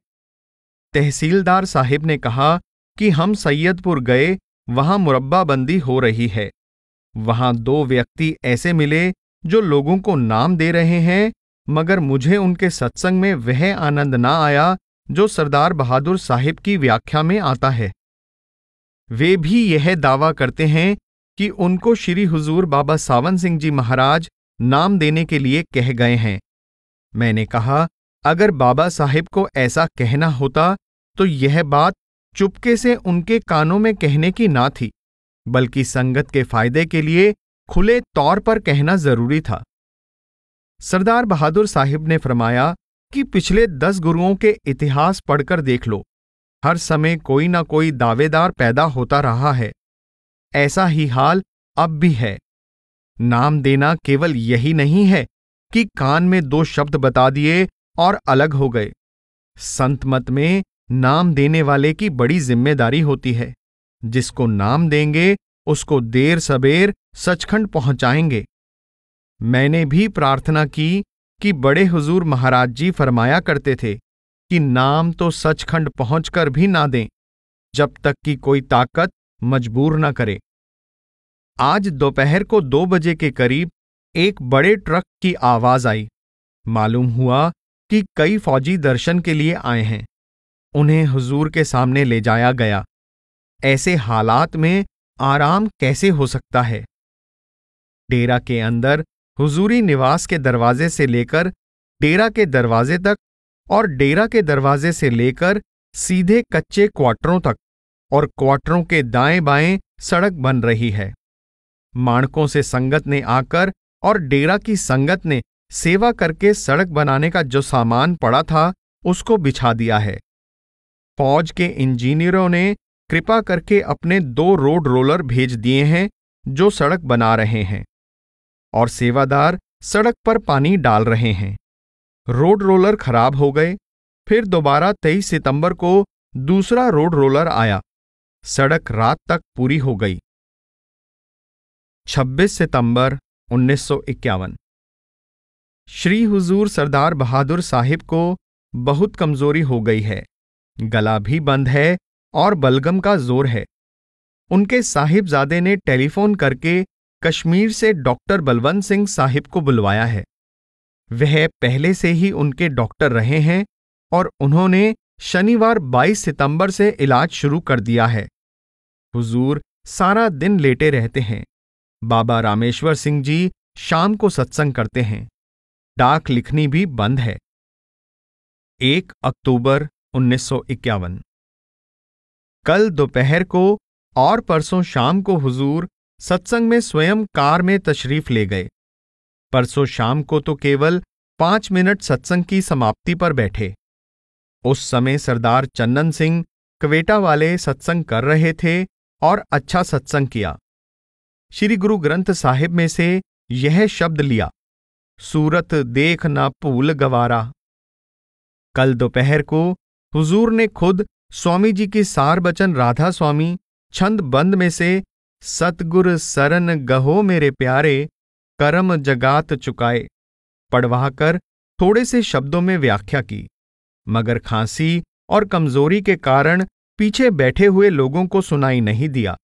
S1: तहसीलदार साहिब ने कहा कि हम सैयदपुर गए वहां मुरब्बाबंदी हो रही है वहां दो व्यक्ति ऐसे मिले जो लोगों को नाम दे रहे हैं मगर मुझे उनके सत्संग में वह आनंद ना आया जो सरदार बहादुर साहिब की व्याख्या में आता है वे भी यह दावा करते हैं कि उनको श्री हुजूर बाबा सावन सिंह जी महाराज नाम देने के लिए कह गए हैं मैंने कहा अगर बाबा साहिब को ऐसा कहना होता तो यह बात चुपके से उनके कानों में कहने की ना थी बल्कि संगत के फायदे के लिए खुले तौर पर कहना जरूरी था सरदार बहादुर साहिब ने फरमाया कि पिछले दस गुरुओं के इतिहास पढ़कर देख लो हर समय कोई ना कोई दावेदार पैदा होता रहा है ऐसा ही हाल अब भी है नाम देना केवल यही नहीं है कि कान में दो शब्द बता दिए और अलग हो गए संत मत में नाम देने वाले की बड़ी जिम्मेदारी होती है जिसको नाम देंगे उसको देर सबेर सचखंड पहुंचाएंगे मैंने भी प्रार्थना की कि बड़े हुजूर महाराज जी फरमाया करते थे कि नाम तो सचखंड पहुंचकर भी ना दें जब तक कि कोई ताकत मजबूर न करे आज दोपहर को दो बजे के करीब एक बड़े ट्रक की आवाज आई मालूम हुआ कि कई फौजी दर्शन के लिए आए हैं उन्हें हुजूर के सामने ले जाया गया ऐसे हालात में आराम कैसे हो सकता है डेरा के अंदर हुजूरी निवास के दरवाजे से लेकर डेरा के दरवाजे तक और डेरा के दरवाजे से लेकर सीधे कच्चे क्वार्टरों तक और क्वार्टरों के दाएं बाएं सड़क बन रही है माणकों से संगत ने आकर और डेरा की संगत ने सेवा करके सड़क बनाने का जो सामान पड़ा था उसको बिछा दिया है फौज के इंजीनियरों ने कृपा करके अपने दो रोड रोलर भेज दिए हैं जो सड़क बना रहे हैं और सेवादार सड़क पर पानी डाल रहे हैं रोड रोलर खराब हो गए फिर दोबारा 23 सितंबर को दूसरा रोड रोलर आया सड़क रात तक पूरी हो गई 26 सितंबर 1951 श्री हुजूर सरदार बहादुर साहिब को बहुत कमजोरी हो गई है गला भी बंद है और बलगम का जोर है उनके साहिबजादे ने टेलीफोन करके कश्मीर से डॉक्टर बलवंत सिंह साहिब को बुलवाया है वह पहले से ही उनके डॉक्टर रहे हैं और उन्होंने शनिवार 22 सितंबर से इलाज शुरू कर दिया है हुजूर सारा दिन लेटे रहते हैं बाबा रामेश्वर सिंह जी शाम को सत्संग करते हैं डाक लिखनी भी बंद है एक अक्टूबर उन्नीस कल दोपहर को और परसों शाम को हुजूर सत्संग में स्वयं कार में तशरीफ ले गए परसों शाम को तो केवल पांच मिनट सत्संग की समाप्ति पर बैठे उस समय सरदार चन्नन सिंह कवेटा वाले सत्संग कर रहे थे और अच्छा सत्संग किया श्री गुरु ग्रंथ साहिब में से यह शब्द लिया सूरत देख ना भूल गवारा कल दोपहर को हुजूर ने खुद स्वामी जी की सार बचन राधा स्वामी छंद बंद में से सतगुर सरन गहो मेरे प्यारे करम जगात चुकाए पड़वाह कर थोड़े से शब्दों में व्याख्या की मगर खांसी और कमजोरी के कारण पीछे बैठे हुए लोगों को सुनाई नहीं दिया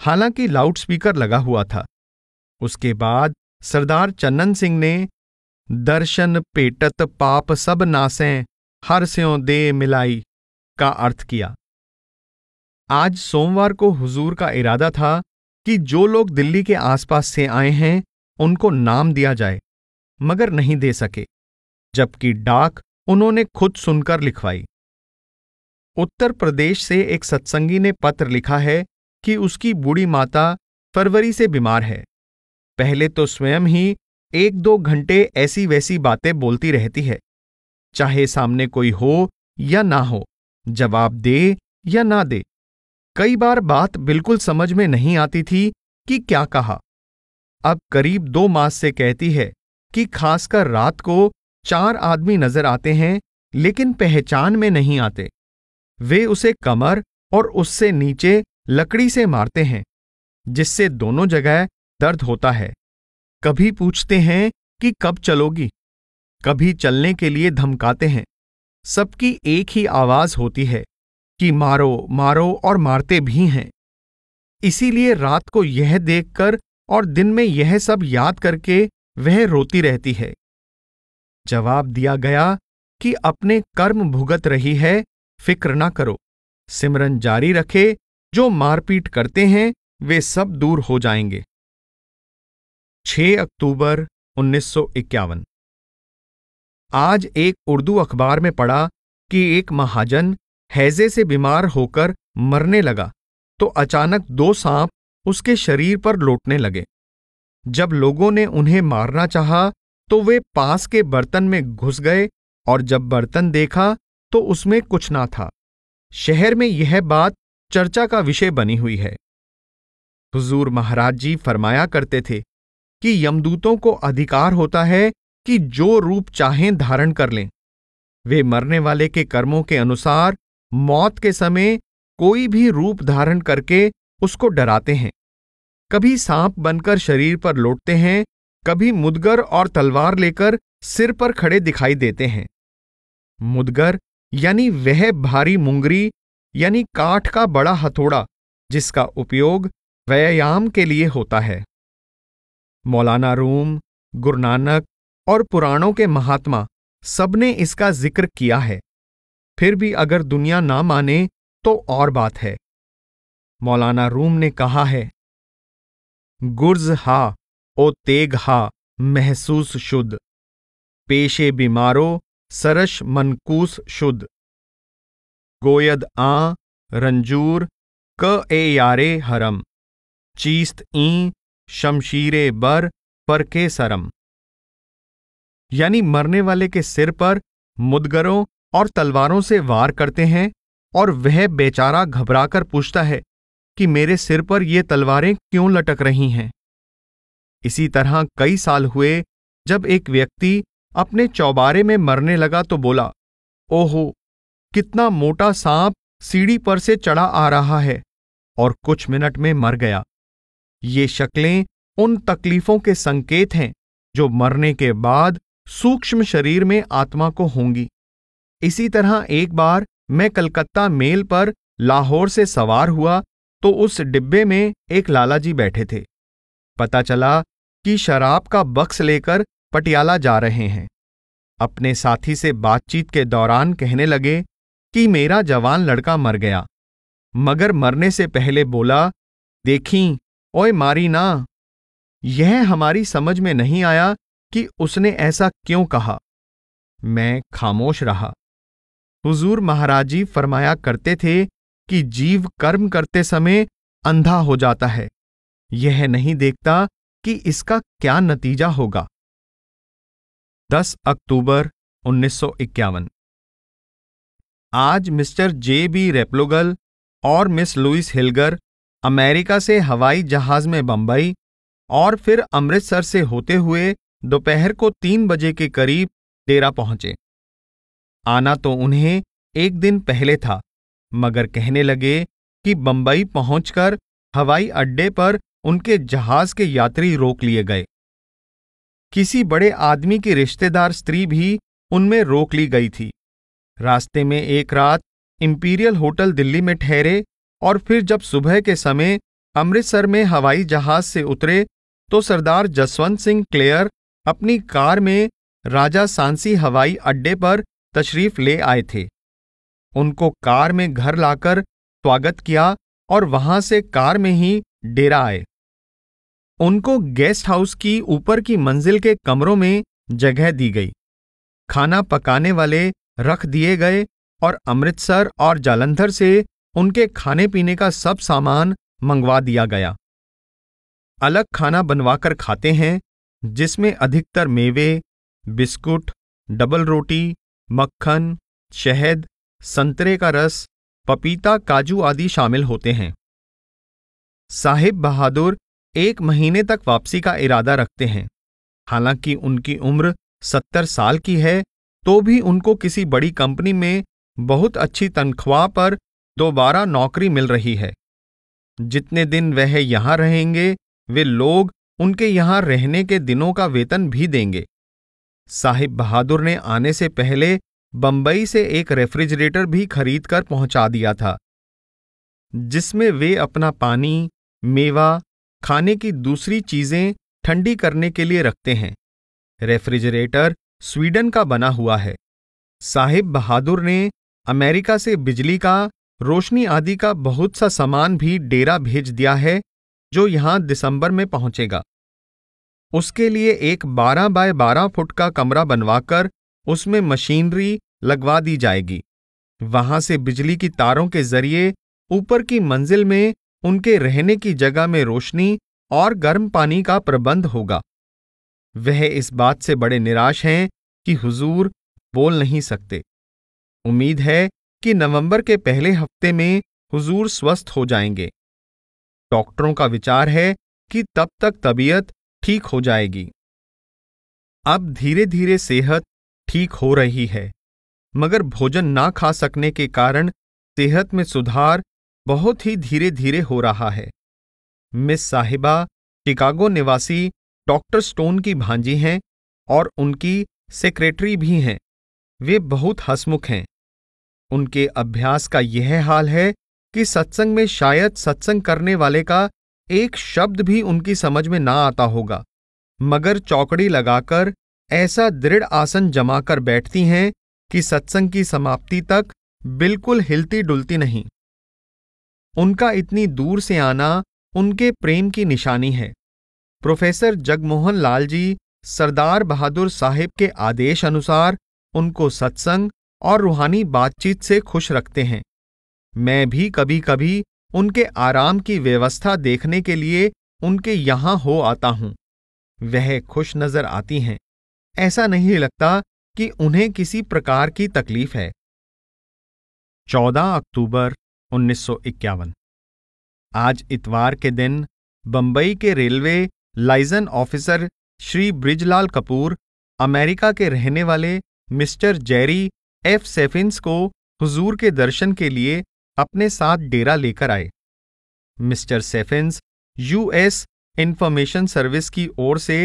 S1: हालांकि लाउडस्पीकर लगा हुआ था उसके बाद सरदार चन्नन सिंह ने दर्शन पेटत पाप सब नासें हर स्यों दे मिलाई का अर्थ किया आज सोमवार को हुजूर का इरादा था कि जो लोग दिल्ली के आसपास से आए हैं उनको नाम दिया जाए मगर नहीं दे सके जबकि डाक उन्होंने खुद सुनकर लिखवाई उत्तर प्रदेश से एक सत्संगी ने पत्र लिखा है कि उसकी बूढ़ी माता फरवरी से बीमार है पहले तो स्वयं ही एक दो घंटे ऐसी वैसी बातें बोलती रहती है चाहे सामने कोई हो या ना हो जवाब दे या ना दे कई बार बात बिल्कुल समझ में नहीं आती थी कि क्या कहा अब करीब दो मास से कहती है कि खासकर रात को चार आदमी नजर आते हैं लेकिन पहचान में नहीं आते वे उसे कमर और उससे नीचे लकड़ी से मारते हैं जिससे दोनों जगह दर्द होता है कभी पूछते हैं कि कब चलोगी कभी चलने के लिए धमकाते हैं सबकी एक ही आवाज होती है कि मारो मारो और मारते भी हैं इसीलिए रात को यह देखकर और दिन में यह सब याद करके वह रोती रहती है जवाब दिया गया कि अपने कर्म भुगत रही है फिक्र ना करो सिमरन जारी रखे जो मारपीट करते हैं वे सब दूर हो जाएंगे 6 अक्टूबर उन्नीस आज एक उर्दू अखबार में पढ़ा कि एक महाजन हैजे से बीमार होकर मरने लगा तो अचानक दो सांप उसके शरीर पर लौटने लगे जब लोगों ने उन्हें मारना चाहा तो वे पास के बर्तन में घुस गए और जब बर्तन देखा तो उसमें कुछ ना था शहर में यह बात चर्चा का विषय बनी हुई है हुजूर महाराज जी फरमाया करते थे कि यमदूतों को अधिकार होता है कि जो रूप चाहें धारण कर लें वे मरने वाले के कर्मों के अनुसार मौत के समय कोई भी रूप धारण करके उसको डराते हैं कभी सांप बनकर शरीर पर लौटते हैं कभी मुदगर और तलवार लेकर सिर पर खड़े दिखाई देते हैं मुदगर यानी वह भारी मुंगरी यानी काठ का बड़ा हथौड़ा जिसका उपयोग व्यायाम के लिए होता है मौलाना रूम गुरु नानक और पुराणों के महात्मा सबने इसका जिक्र किया है फिर भी अगर दुनिया ना माने तो और बात है मौलाना रूम ने कहा है गुर्ज हा ओ तेग हा महसूस शुद्ध पेशे बीमारो सरस मनकूस शुद्ध गोयद आ रंजूर क ए यारे हरम चीस्त ई शमशीरे बर पर के सरम यानी मरने वाले के सिर पर मुदगरों और तलवारों से वार करते हैं और वह बेचारा घबराकर पूछता है कि मेरे सिर पर ये तलवारें क्यों लटक रही हैं इसी तरह कई साल हुए जब एक व्यक्ति अपने चौबारे में मरने लगा तो बोला ओहो कितना मोटा सांप सीढ़ी पर से चढ़ा आ रहा है और कुछ मिनट में मर गया ये शक्लें उन तकलीफों के संकेत हैं जो मरने के बाद सूक्ष्म शरीर में आत्मा को होंगी इसी तरह एक बार मैं कलकत्ता मेल पर लाहौर से सवार हुआ तो उस डिब्बे में एक लालाजी बैठे थे पता चला कि शराब का बक्स लेकर पटियाला जा रहे हैं अपने साथी से बातचीत के दौरान कहने लगे कि मेरा जवान लड़का मर गया मगर मरने से पहले बोला देखी ओए मारी ना यह हमारी समझ में नहीं आया कि उसने ऐसा क्यों कहा मैं खामोश रहा हुजूर महाराज जी फरमाया करते थे कि जीव कर्म करते समय अंधा हो जाता है यह नहीं देखता कि इसका क्या नतीजा होगा 10 अक्टूबर 1951 आज मिस्टर जे बी रेप्लोगल और मिस लुइस हिलगर अमेरिका से हवाई जहाज में बंबई और फिर अमृतसर से होते हुए दोपहर को तीन बजे के करीब डेरा पहुंचे आना तो उन्हें एक दिन पहले था मगर कहने लगे कि बंबई पहुंचकर हवाई अड्डे पर उनके जहाज के यात्री रोक लिए गए किसी बड़े आदमी की रिश्तेदार स्त्री भी उनमें रोक ली गई थी रास्ते में एक रात इंपीरियल होटल दिल्ली में ठहरे और फिर जब सुबह के समय अमृतसर में हवाई जहाज से उतरे तो सरदार जसवंत सिंह क्लेयर अपनी कार में राजा सांसी हवाई अड्डे पर तशरीफ ले आए थे उनको कार में घर लाकर स्वागत किया और वहां से कार में ही डेरा आए उनको गेस्ट हाउस की ऊपर की मंजिल के कमरों में जगह दी गई खाना पकाने वाले रख दिए गए और अमृतसर और जालंधर से उनके खाने पीने का सब सामान मंगवा दिया गया अलग खाना बनवाकर खाते हैं जिसमें अधिकतर मेवे बिस्कुट डबल रोटी मक्खन शहद संतरे का रस पपीता काजू आदि शामिल होते हैं साहिब बहादुर एक महीने तक वापसी का इरादा रखते हैं हालांकि उनकी उम्र सत्तर साल की है तो भी उनको किसी बड़ी कंपनी में बहुत अच्छी तनख्वाह पर दोबारा नौकरी मिल रही है जितने दिन वह यहां रहेंगे वे लोग उनके यहां रहने के दिनों का वेतन भी देंगे साहिब बहादुर ने आने से पहले बंबई से एक रेफ्रिजरेटर भी खरीद कर पहुंचा दिया था जिसमें वे अपना पानी मेवा खाने की दूसरी चीजें ठंडी करने के लिए रखते हैं रेफ्रिजरेटर स्वीडन का बना हुआ है साहिब बहादुर ने अमेरिका से बिजली का रोशनी आदि का बहुत सा सामान भी डेरा भेज दिया है जो यहां दिसंबर में पहुंचेगा उसके लिए एक 12 बाय 12 फुट का कमरा बनवाकर उसमें मशीनरी लगवा दी जाएगी वहां से बिजली की तारों के जरिए ऊपर की मंजिल में उनके रहने की जगह में रोशनी और गर्म पानी का प्रबंध होगा वह इस बात से बड़े निराश हैं कि हुजूर बोल नहीं सकते उम्मीद है कि नवंबर के पहले हफ्ते में हुजूर स्वस्थ हो जाएंगे डॉक्टरों का विचार है कि तब तक तबीयत ठीक हो जाएगी अब धीरे धीरे सेहत ठीक हो रही है मगर भोजन ना खा सकने के कारण सेहत में सुधार बहुत ही धीरे धीरे हो रहा है मिस साहिबा शिकागो निवासी डॉक्टर स्टोन की भांजी हैं और उनकी सेक्रेटरी भी हैं वे बहुत हसमुख हैं उनके अभ्यास का यह हाल है कि सत्संग में शायद सत्संग करने वाले का एक शब्द भी उनकी समझ में ना आता होगा मगर चौकड़ी लगाकर ऐसा दृढ़ आसन जमा कर बैठती हैं कि सत्संग की समाप्ति तक बिल्कुल हिलती डुलती नहीं उनका इतनी दूर से आना उनके प्रेम की निशानी है प्रोफेसर जगमोहन लाल जी सरदार बहादुर साहिब के आदेश अनुसार उनको सत्संग और रूहानी बातचीत से खुश रखते हैं मैं भी कभी कभी उनके आराम की व्यवस्था देखने के लिए उनके यहां हो आता हूं वह खुश नजर आती हैं ऐसा नहीं लगता कि उन्हें किसी प्रकार की तकलीफ है 14 अक्टूबर 1951 आज इतवार के दिन बंबई के railway liaison officer Shri Brijlal Kapoor America के रहने वाले मिस्टर जेरी एफ सेफिन्स को हुजूर के दर्शन के लिए अपने साथ डेरा लेकर आए मिस्टर सेफिन्स यूएस इंफॉर्मेशन सर्विस की ओर से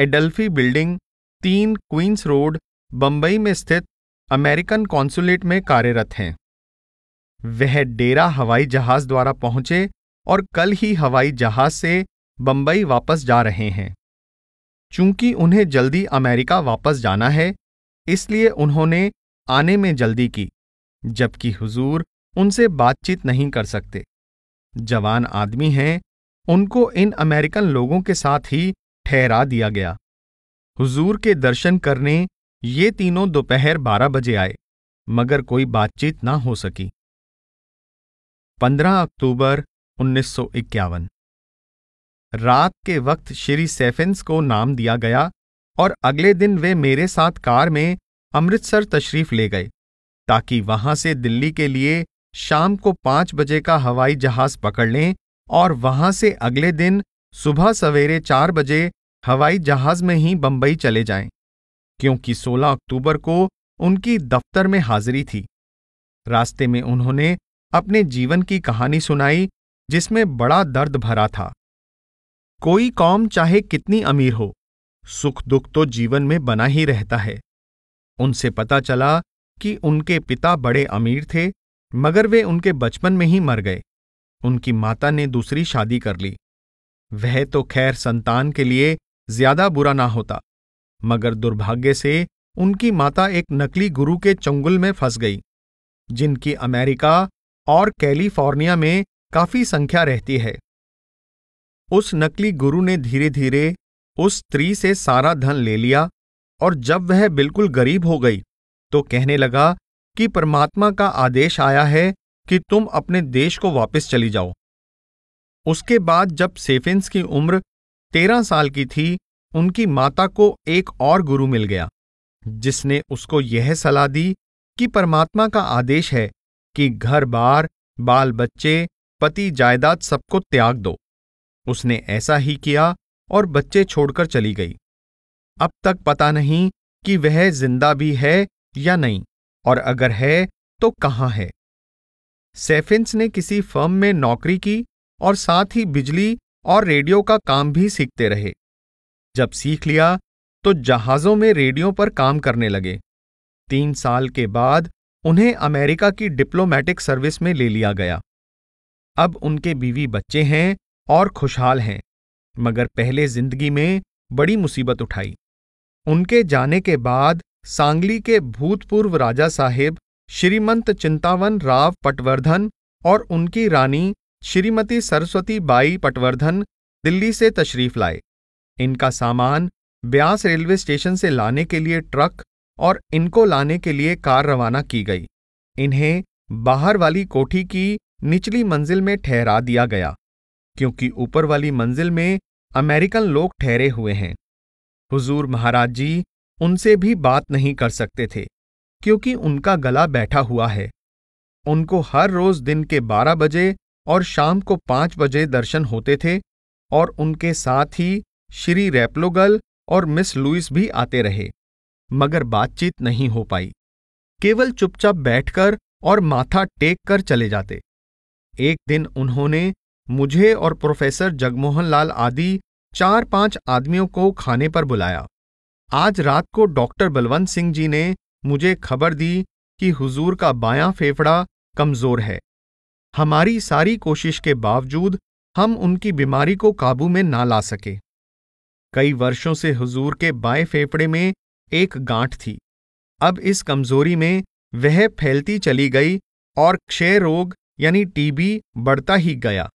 S1: एडल्फी बिल्डिंग तीन क्वींस रोड बंबई में स्थित अमेरिकन कॉन्सुलेट में कार्यरत हैं वह डेरा हवाई जहाज द्वारा पहुंचे और कल ही हवाई जहाज से बंबई वापस जा रहे हैं चूंकि उन्हें जल्दी अमेरिका वापस जाना है इसलिए उन्होंने आने में जल्दी की जबकि हुजूर उनसे बातचीत नहीं कर सकते जवान आदमी हैं उनको इन अमेरिकन लोगों के साथ ही ठहरा दिया गया हुजूर के दर्शन करने ये तीनों दोपहर बारह बजे आए मगर कोई बातचीत ना हो सकी 15 अक्टूबर 1951 रात के वक्त श्री सेफेंस को नाम दिया गया और अगले दिन वे मेरे साथ कार में अमृतसर तशरीफ ले गए ताकि वहां से दिल्ली के लिए शाम को पाँच बजे का हवाई जहाज पकड़ लें और वहां से अगले दिन सुबह सवेरे चार बजे हवाई जहाज में ही बम्बई चले जाएं, क्योंकि 16 अक्टूबर को उनकी दफ्तर में हाजिरी थी रास्ते में उन्होंने अपने जीवन की कहानी सुनाई जिसमें बड़ा दर्द भरा था कोई कौम चाहे कितनी अमीर हो सुख दुख तो जीवन में बना ही रहता है उनसे पता चला कि उनके पिता बड़े अमीर थे मगर वे उनके बचपन में ही मर गए उनकी माता ने दूसरी शादी कर ली वह तो खैर संतान के लिए ज्यादा बुरा ना होता मगर दुर्भाग्य से उनकी माता एक नकली गुरु के चंगुल में फंस गई जिनकी अमेरिका और कैलिफोर्निया में काफी संख्या रहती है उस नकली गुरु ने धीरे धीरे उस स्त्री से सारा धन ले लिया और जब वह बिल्कुल गरीब हो गई तो कहने लगा कि परमात्मा का आदेश आया है कि तुम अपने देश को वापस चली जाओ उसके बाद जब सेफेंस की उम्र तेरह साल की थी उनकी माता को एक और गुरु मिल गया जिसने उसको यह सलाह दी कि परमात्मा का आदेश है कि घर बार बाल बच्चे पति जायदाद सबको त्याग दो उसने ऐसा ही किया और बच्चे छोड़कर चली गई अब तक पता नहीं कि वह जिंदा भी है या नहीं और अगर है तो कहाँ है सेफिन्स ने किसी फर्म में नौकरी की और साथ ही बिजली और रेडियो का काम भी सीखते रहे जब सीख लिया तो जहाज़ों में रेडियो पर काम करने लगे तीन साल के बाद उन्हें अमेरिका की डिप्लोमैटिक सर्विस में ले लिया गया अब उनके बीवी बच्चे हैं और खुशहाल हैं मगर पहले जिंदगी में बड़ी मुसीबत उठाई उनके जाने के बाद सांगली के भूतपूर्व राजा साहेब श्रीमंत चिंतावन राव पटवर्धन और उनकी रानी श्रीमती सरस्वती बाई पटवर्धन दिल्ली से तशरीफ लाए इनका सामान ब्यास रेलवे स्टेशन से लाने के लिए ट्रक और इनको लाने के लिए कार रवाना की गई इन्हें बाहर वाली कोठी की निचली मंजिल में ठहरा दिया गया क्योंकि ऊपर वाली मंजिल में अमेरिकन लोग ठहरे हुए हैं हुजूर महाराज जी उनसे भी बात नहीं कर सकते थे क्योंकि उनका गला बैठा हुआ है उनको हर रोज दिन के बारह बजे और शाम को पांच बजे दर्शन होते थे और उनके साथ ही श्री रैप्लोगल और मिस लुइस भी आते रहे मगर बातचीत नहीं हो पाई केवल चुपचाप बैठकर और माथा टेक कर चले जाते एक दिन उन्होंने मुझे और प्रोफेसर जगमोहन लाल आदि चार पांच आदमियों को खाने पर बुलाया आज रात को डॉक्टर बलवंत सिंह जी ने मुझे खबर दी कि हुजूर का बायां फेफड़ा कमजोर है हमारी सारी कोशिश के बावजूद हम उनकी बीमारी को काबू में ना ला सके कई वर्षों से हुजूर के बाएं फेफड़े में एक गांठ थी अब इस कमजोरी में वह फैलती चली गई और क्षय रोग यानी टीबी बढ़ता ही गया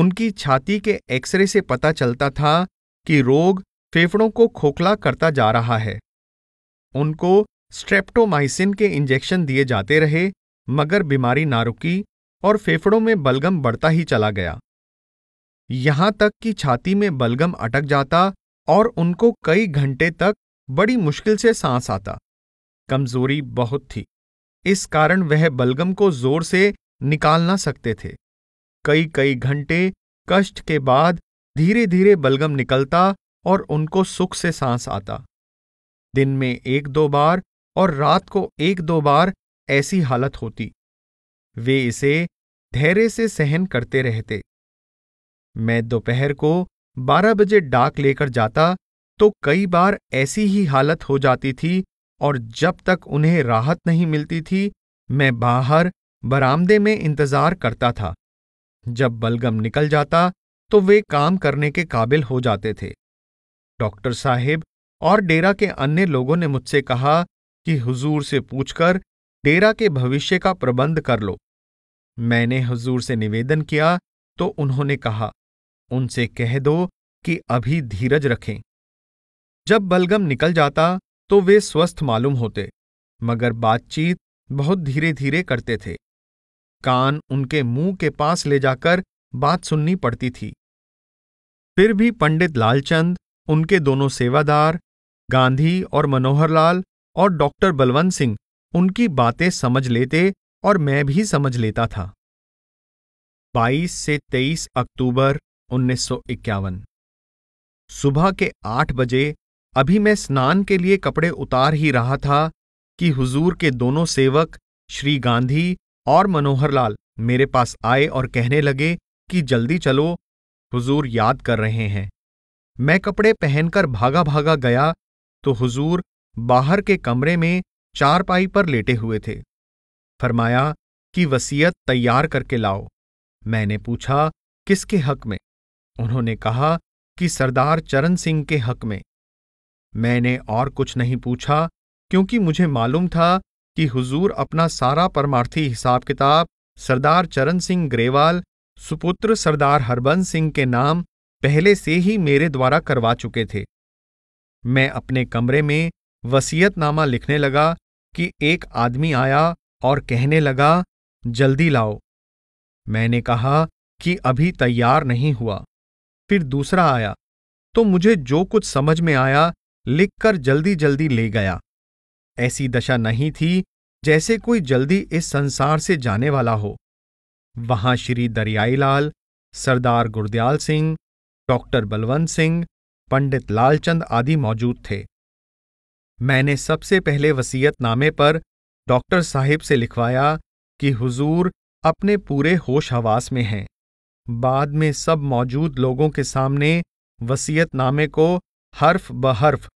S1: उनकी छाती के एक्सरे से पता चलता था कि रोग फेफड़ों को खोखला करता जा रहा है उनको स्ट्रेप्टोमाइसिन के इंजेक्शन दिए जाते रहे मगर बीमारी ना रुकी और फेफड़ों में बलगम बढ़ता ही चला गया यहां तक कि छाती में बलगम अटक जाता और उनको कई घंटे तक बड़ी मुश्किल से सांस आता कमजोरी बहुत थी इस कारण वह बलगम को जोर से निकाल ना सकते थे कई कई घंटे कष्ट के बाद धीरे धीरे बलगम निकलता और उनको सुख से सांस आता दिन में एक दो बार और रात को एक दो बार ऐसी हालत होती वे इसे धैर्य से सहन करते रहते मैं दोपहर को बारह बजे डाक लेकर जाता तो कई बार ऐसी ही हालत हो जाती थी और जब तक उन्हें राहत नहीं मिलती थी मैं बाहर बरामदे में इंतजार करता था जब बलगम निकल जाता तो वे काम करने के काबिल हो जाते थे डॉक्टर साहेब और डेरा के अन्य लोगों ने मुझसे कहा कि हुजूर से पूछकर डेरा के भविष्य का प्रबंध कर लो मैंने हुजूर से निवेदन किया तो उन्होंने कहा उनसे कह दो कि अभी धीरज रखें जब बलगम निकल जाता तो वे स्वस्थ मालूम होते मगर बातचीत बहुत धीरे धीरे करते थे कान उनके मुंह के पास ले जाकर बात सुननी पड़ती थी फिर भी पंडित लालचंद उनके दोनों सेवादार गांधी और मनोहरलाल और डॉक्टर बलवंत सिंह उनकी बातें समझ लेते और मैं भी समझ लेता था 22 से 23 अक्टूबर 1951 सुबह के आठ बजे अभी मैं स्नान के लिए कपड़े उतार ही रहा था कि हुजूर के दोनों सेवक श्री गांधी और मनोहरलाल मेरे पास आए और कहने लगे कि जल्दी चलो हुजूर याद कर रहे हैं मैं कपड़े पहनकर भागा भागा गया तो हुजूर बाहर के कमरे में चारपाई पर लेटे हुए थे फरमाया कि वसीयत तैयार करके लाओ मैंने पूछा किसके हक में उन्होंने कहा कि सरदार चरण सिंह के हक में मैंने और कुछ नहीं पूछा क्योंकि मुझे मालूम था कि हुजूर अपना सारा परमार्थी हिसाब किताब सरदार चरण सिंह ग्रेवाल सुपुत्र सरदार हरबंस सिंह के नाम पहले से ही मेरे द्वारा करवा चुके थे मैं अपने कमरे में वसीयतनामा लिखने लगा कि एक आदमी आया और कहने लगा जल्दी लाओ मैंने कहा कि अभी तैयार नहीं हुआ फिर दूसरा आया तो मुझे जो कुछ समझ में आया लिखकर जल्दी जल्दी ले गया ऐसी दशा नहीं थी जैसे कोई जल्दी इस संसार से जाने वाला हो वहां श्री दरियाईलाल सरदार गुरदयाल सिंह डॉक्टर बलवंत सिंह पंडित लालचंद आदि मौजूद थे मैंने सबसे पहले वसीयतनामे पर डॉक्टर साहिब से लिखवाया कि हुजूर अपने पूरे होश हवास में हैं बाद में सब मौजूद लोगों के सामने वसीयतनामे को हर्फ बहर्फ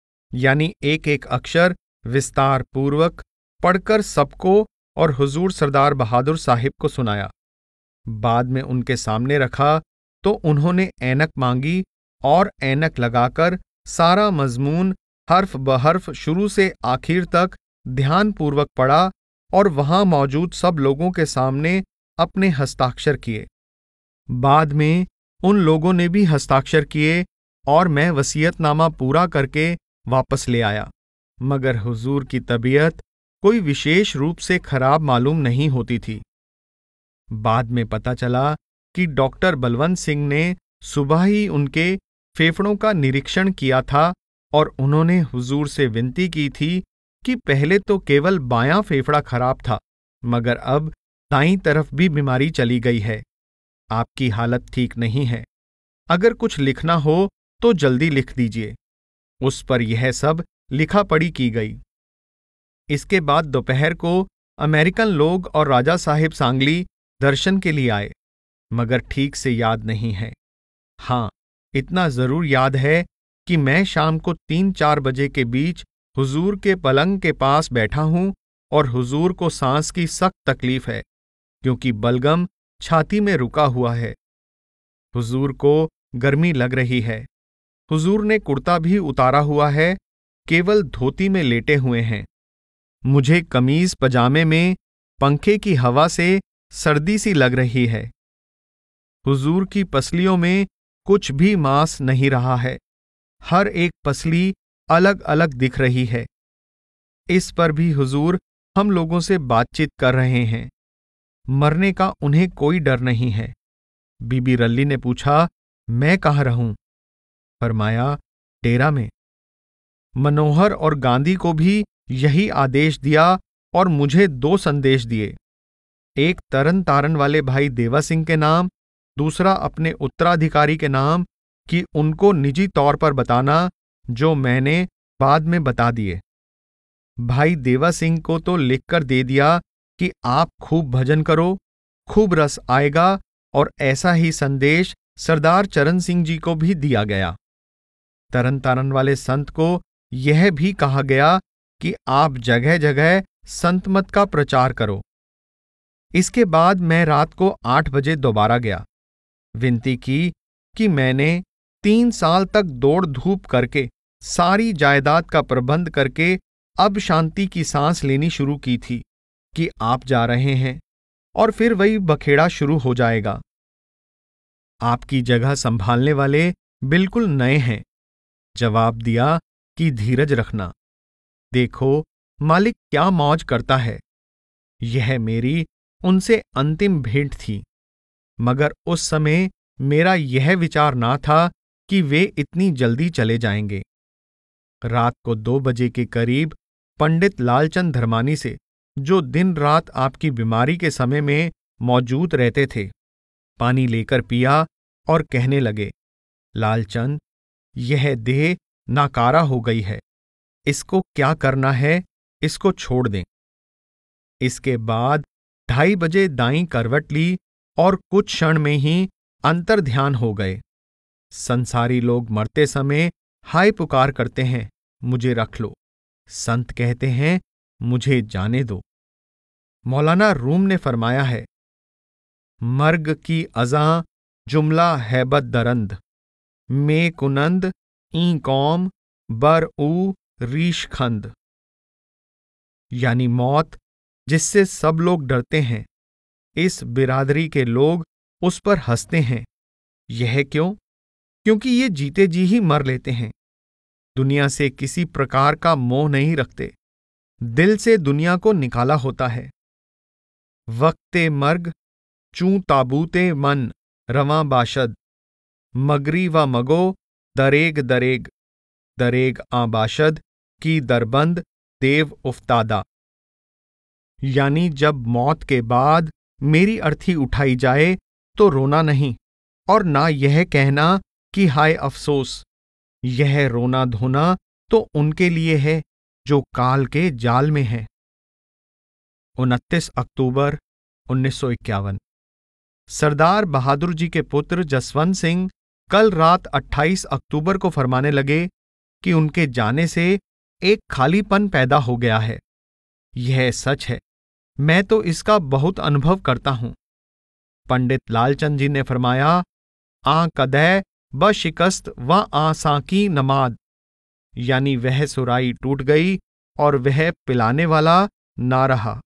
S1: यानी एक एक अक्षर विस्तार पूर्वक पढ़कर सबको और हुजूर सरदार बहादुर साहिब को सुनाया बाद में उनके सामने रखा तो उन्होंने ऐनक मांगी और ऐनक लगाकर सारा मजमून हर्फ बहर्फ शुरू से आखिर तक ध्यानपूर्वक पढ़ा और वहां मौजूद सब लोगों के सामने अपने हस्ताक्षर किए बाद में उन लोगों ने भी हस्ताक्षर किए और मैं वसीयतनामा पूरा करके वापस ले आया मगर हुजूर की तबीयत कोई विशेष रूप से खराब मालूम नहीं होती थी बाद में पता चला कि डॉक्टर बलवंत सिंह ने सुबह ही उनके फेफड़ों का निरीक्षण किया था और उन्होंने हुजूर से विनती की थी कि पहले तो केवल बायां फेफड़ा खराब था मगर अब दाई तरफ भी बीमारी चली गई है आपकी हालत ठीक नहीं है अगर कुछ लिखना हो तो जल्दी लिख दीजिए उस पर यह सब लिखा पड़ी की गई इसके बाद दोपहर को अमेरिकन लोग और राजा साहेब सांगली दर्शन के लिए आए मगर ठीक से याद नहीं है हाँ इतना जरूर याद है कि मैं शाम को तीन चार बजे के बीच हुजूर के पलंग के पास बैठा हूं और हुजूर को सांस की सख्त तकलीफ है क्योंकि बलगम छाती में रुका हुआ है हुजूर को गर्मी लग रही है हुजूर ने कुर्ता भी उतारा हुआ है केवल धोती में लेटे हुए हैं मुझे कमीज पजामे में पंखे की हवा से सर्दी सी लग रही है हुजूर की पसलियों में कुछ भी मांस नहीं रहा है हर एक पसली अलग अलग दिख रही है इस पर भी हुजूर हम लोगों से बातचीत कर रहे हैं मरने का उन्हें कोई डर नहीं है बीबी रल्ली ने पूछा मैं कहाँ रहूं फरमाया डेरा में मनोहर और गांधी को भी यही आदेश दिया और मुझे दो संदेश दिए एक तरन तारन वाले भाई देवा सिंह के नाम दूसरा अपने उत्तराधिकारी के नाम कि उनको निजी तौर पर बताना जो मैंने बाद में बता दिए भाई देवा सिंह को तो लिखकर दे दिया कि आप खूब भजन करो खूब रस आएगा और ऐसा ही संदेश सरदार चरण सिंह जी को भी दिया गया तरन तारन वाले संत को यह भी कहा गया कि आप जगह जगह संतमत का प्रचार करो इसके बाद मैं रात को आठ बजे दोबारा गया विनती की कि मैंने तीन साल तक दौड़ धूप करके सारी जायदाद का प्रबंध करके अब शांति की सांस लेनी शुरू की थी कि आप जा रहे हैं और फिर वही बखेड़ा शुरू हो जाएगा आपकी जगह संभालने वाले बिल्कुल नए हैं जवाब दिया कि धीरज रखना देखो मालिक क्या मौज करता है यह मेरी उनसे अंतिम भेंट थी मगर उस समय मेरा यह विचार ना था कि वे इतनी जल्दी चले जाएंगे रात को दो बजे के करीब पंडित लालचंद धर्मानी से जो दिन रात आपकी बीमारी के समय में मौजूद रहते थे पानी लेकर पिया और कहने लगे लालचंद यह देह नाकारा हो गई है इसको क्या करना है इसको छोड़ दें इसके बाद ढाई बजे दाई करवट ली और कुछ क्षण में ही अंतर ध्यान हो गए संसारी लोग मरते समय हाय पुकार करते हैं मुझे रख लो संत कहते हैं मुझे जाने दो मौलाना रूम ने फरमाया है मर्ग की अजा जुमला हैबत दरंद मे कुनंद ई कौम बर ऊ रीश खंद यानी मौत जिससे सब लोग डरते हैं इस बिरादरी के लोग उस पर हंसते हैं यह क्यों क्योंकि ये जीते जी ही मर लेते हैं दुनिया से किसी प्रकार का मोह नहीं रखते दिल से दुनिया को निकाला होता है वक्ते मर्ग चू ताबूते मन रवा बाशद मगरी व मगो दरेग दरेग दरेग आ बाशद की दरबंद देव उफ्तादा यानी जब मौत के बाद मेरी अर्थी उठाई जाए तो रोना नहीं और ना यह कहना कि हाय अफसोस यह रोना धोना तो उनके लिए है जो काल के जाल में है उनतीस अक्टूबर उन्नीस सरदार बहादुर जी के पुत्र जसवंत सिंह कल रात 28 अक्टूबर को फरमाने लगे कि उनके जाने से एक खालीपन पैदा हो गया है यह सच है मैं तो इसका बहुत अनुभव करता हूं पंडित लालचंद जी ने फरमाया आ कदै ब शिकस्त व आ साकी नमाद यानी वह सुराई टूट गई और वह पिलाने वाला ना रहा